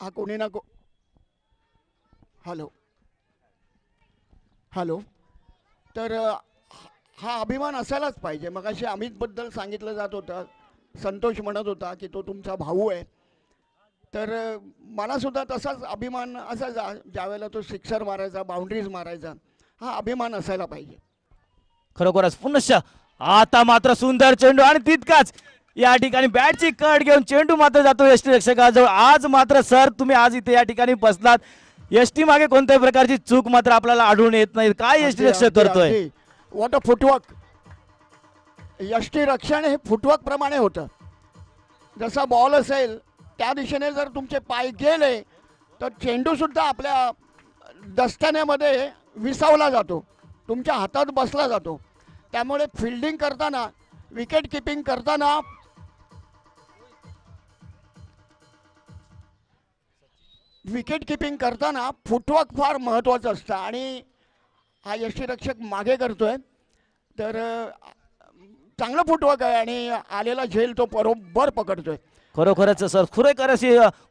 हा कोणी ना को हॅलो हॅलो तर हा अभिमान असायलाच पाहिजे मग अशी अमितबद्दल सांगितलं जात होतं संतोष म्हणत होता की तो तुमचा भाऊ आहे तर सुद्धा तसाच अभिमान असा ज्या ज्यावेळेला तो सिक्सर मारायचा बाउंड्रीज मारायचा हा अभिमान असायला पाहिजे खरोखरच पुनश आता मात्र सुंदर चेंडू आणि तितकाच या ठिकाणी बॅटची कट घेऊन चेंडू मात्र जातो एस टी रक्षकाजवळ आज मात्र सर तुम्ही आज इथे या ठिकाणी बसलात एस टी मागे कोणत्याही प्रकारची चूक मात्र आपल्याला आढळून येत नाही काय एस टी रक्षक करतोय वॉट अ फुटवर्क यष्टी रक्षण हे फुटवर्क प्रमाणे होतं जसा बॉल असेल त्या दिशेने जर तुमचे पाय गेले तर चेंडूसुद्धा आपल्या दस्तान्यामध्ये विसावला जातो तुमच्या हातात बसला जातो त्यामुळे फिल्डिंग करताना विकेट किपिंग करताना विकेट किपिंग करताना फुटवर्क फार महत्त्वाचं असतं आणि हा यष्टीरक्षक मागे करतोय तर चांगलं फुटवर्क आहे आणि आलेला झेल तो बरोबर पकडतोय खरोखरच सर खुरेकर अशी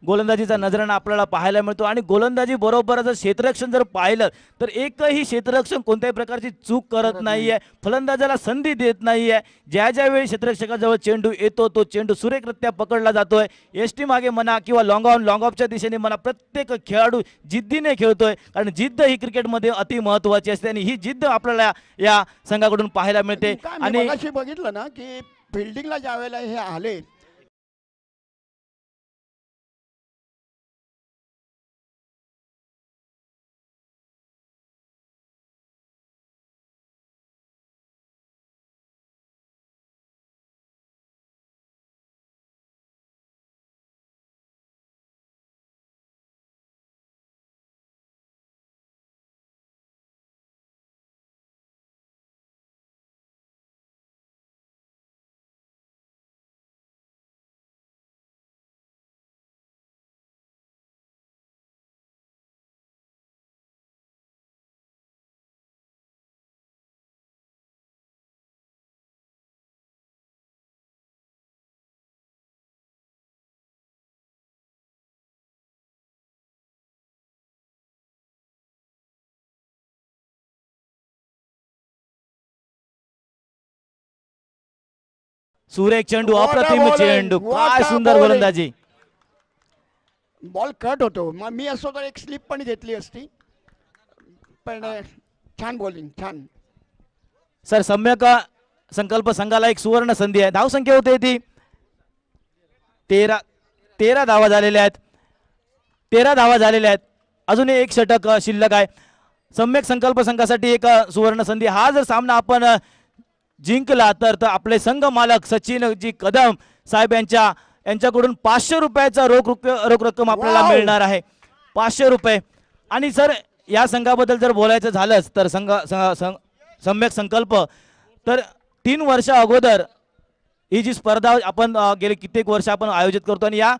गोलंदाजीचा नजरानं आपल्याला पाहायला मिळतो आणि गोलंदाजी बरोबर जर क्षेत्ररक्षण जर पाहिलं तर एकही क्षेत्ररक्षण कोणत्याही प्रकारची चूक करत नाहीये फलंदाजाला संधी देत नाहीये ज्या ज्या वेळी क्षेत्ररक्षकाजवळ चेंडू येतो तो चेंडू सुरेखरित्या पकडला जातोय एसटी मागे म्हणा किंवा लॉंग ऑन लॉंग ऑफच्या दिशेने म्हणा प्रत्येक खेळाडू जिद्दीने खेळतोय कारण जिद्द ही क्रिकेटमध्ये अति महत्वाची असते आणि ही जिद्द आपल्याला या संघाकडून पाहायला मिळते आणि बघितलं ना की फिल्डिंगला ज्या वेळेला हे आले सुरेख चेंडू अप्रतिम चेंडू काय सुंदर गोलंदाजी बॉल कट होतो मी असो तर एक स्लिप पण घेतली असती पण छान बॉलिंग छान सर सम्यक संकल्प संघाला एक सुवर्ण संधी आहे धाव संख्या होते ती तेरा तेरा धावा झालेल्या आहेत तेरा धावा झालेल्या आहेत अजून एक षटक शिल्लक आहे सम्यक संकल्प संघासाठी एक सुवर्ण संधी हा जर सामना आपण जिंकला तर आपले संघ मालक सचिन जी कदम साहेब यांच्या यांच्याकडून पाचशे रुपयाचा रोख रोख रक्कम आपल्याला मिळणार आहे पाचशे रुपये आणि सर या संघाबद्दल जर बोलायचं झालंच तर संघ सम्यक संकल्प तर तीन वर्ष अगोदर ही जी स्पर्धा आपण गेले कित्येक वर्ष आपण आयोजित करतो आणि या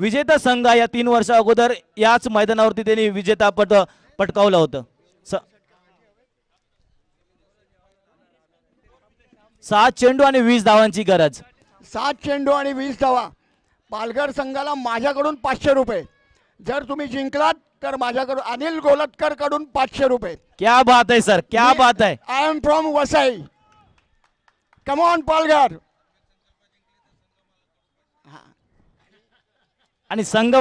विजेता संघ या तीन वर्षा अगोदर याच मैदानावरती त्यांनी पट पटकावलं होतं स सात चेंडू आणि वीस धावांची गरज सात चेंडू आणि वीस धावा पालघर संघाला माझ्याकडून पाचशे रुपये जर तुम्ही जिंकलात तर माझ्याकडून अनिल गोलतकर कडून पाचशे रुपये क्या बात आहे सर क्या बात आहे I am from Vasai on Palghar आणि संघ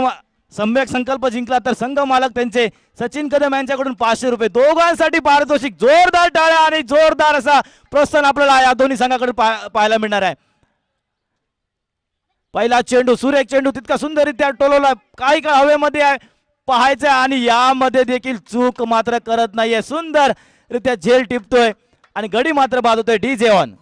सम्यक संकल्प जिंकला तर संघ मालक त्यांचे सचिन कदम यांच्याकडून पाचशे रुपये दोघांसाठी पारितोषिक जोरदार टाळ्या आणि जोरदार असा प्रोत्साहन आपल्याला या दोन्ही संघाकडून पाहायला मिळणार आहे पहिला चेंडू सूर्य चेंडू तितका सुंदर सुंदररित्या टोलवला काही काय हवेमध्ये आहे पाहायचं आणि यामध्ये देखील चूक मात्र करत नाहीये सुंदर रित्या झेल टिपतोय आणि गडी मात्र बाद डी जेवण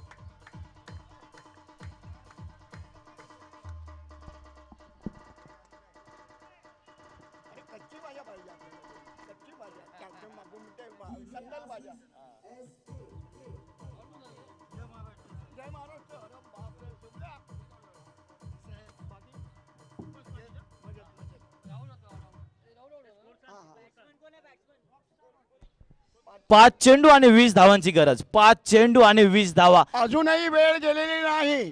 पाच चेंडू आणि वीस धावांची गरज पाच चेंडू आणि वीस धावा अजूनही वेळ गेलेली नाही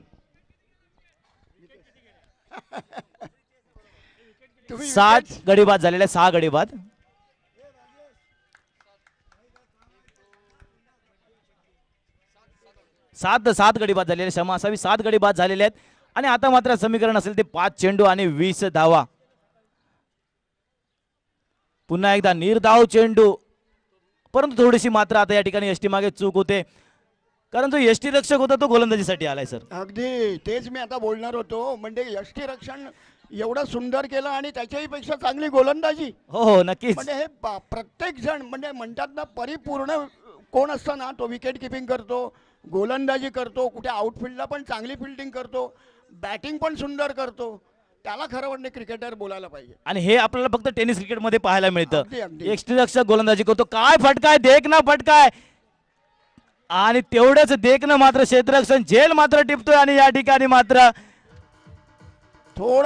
सात गडीबाद झालेल्या सहा गडीबाद सात सात गडी बाद झालेले क्षमा असावी सात गडी बाद झालेले आहेत आणि आता मात्र समीकरण असेल ते पाच चेंडू आणि वीस धावा पुन्हा एकदा निर्धाव चेंडू परंतु थोडीशी मात्र आता या ठिकाणी एसटी मागे चूक होते कारण जो एसटी रक्षक होता तो गोलंदाजीसाठी आलाय सर अगदी तेच मी आता बोलणार होतो म्हणजे यष्टी रक्षण एवढं सुंदर केलं आणि त्याच्याही पेक्षा चांगली गोलंदाजी हो हो नक्की म्हणजे हे प्रत्येक जण म्हणजे म्हणतात ना परिपूर्ण कोण असताना तो विकेट किपिंग करतो गोलंदाजी करतो कुठे आउटफिल्डला पण चांगली फिल्डिंग करतो बॅटिंग पण सुंदर करतो त्याला खरं वाटणे म्हणजे क्रिकेटर बोलायला पाहिजे आणि हे आपल्याला फक्त टेनिस क्रिकेटमध्ये पाहायला मिळतं अगदी. गोलंदाजी करतो काय फटकाय देख ना फटकाय आणि तेवढंच देख ना मात्र क्षेत्ररक्षण जेल मात्र टिपतोय आणि या ठिकाणी मात्र थोडं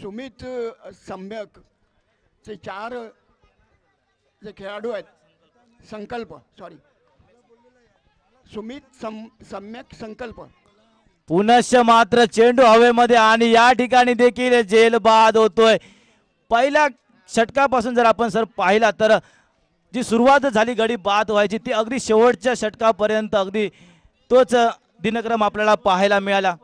सुमित सम्यक से चार जे खेळाडू आहेत संकल्प सॉरी सुमित सम सम्यक संकल्प पुनश्च मात्र चेंडू हवेमध्ये आणि या ठिकाणी देखील जेलबाद होतोय पहिल्या षटकापासून जर आपण सर पाहिला तर जी सुरुवात झाली गडी बाद व्हायची ती अगदी शेवटच्या षटकापर्यंत अगदी तोच दिनक्रम आपल्याला पाहायला मिळाला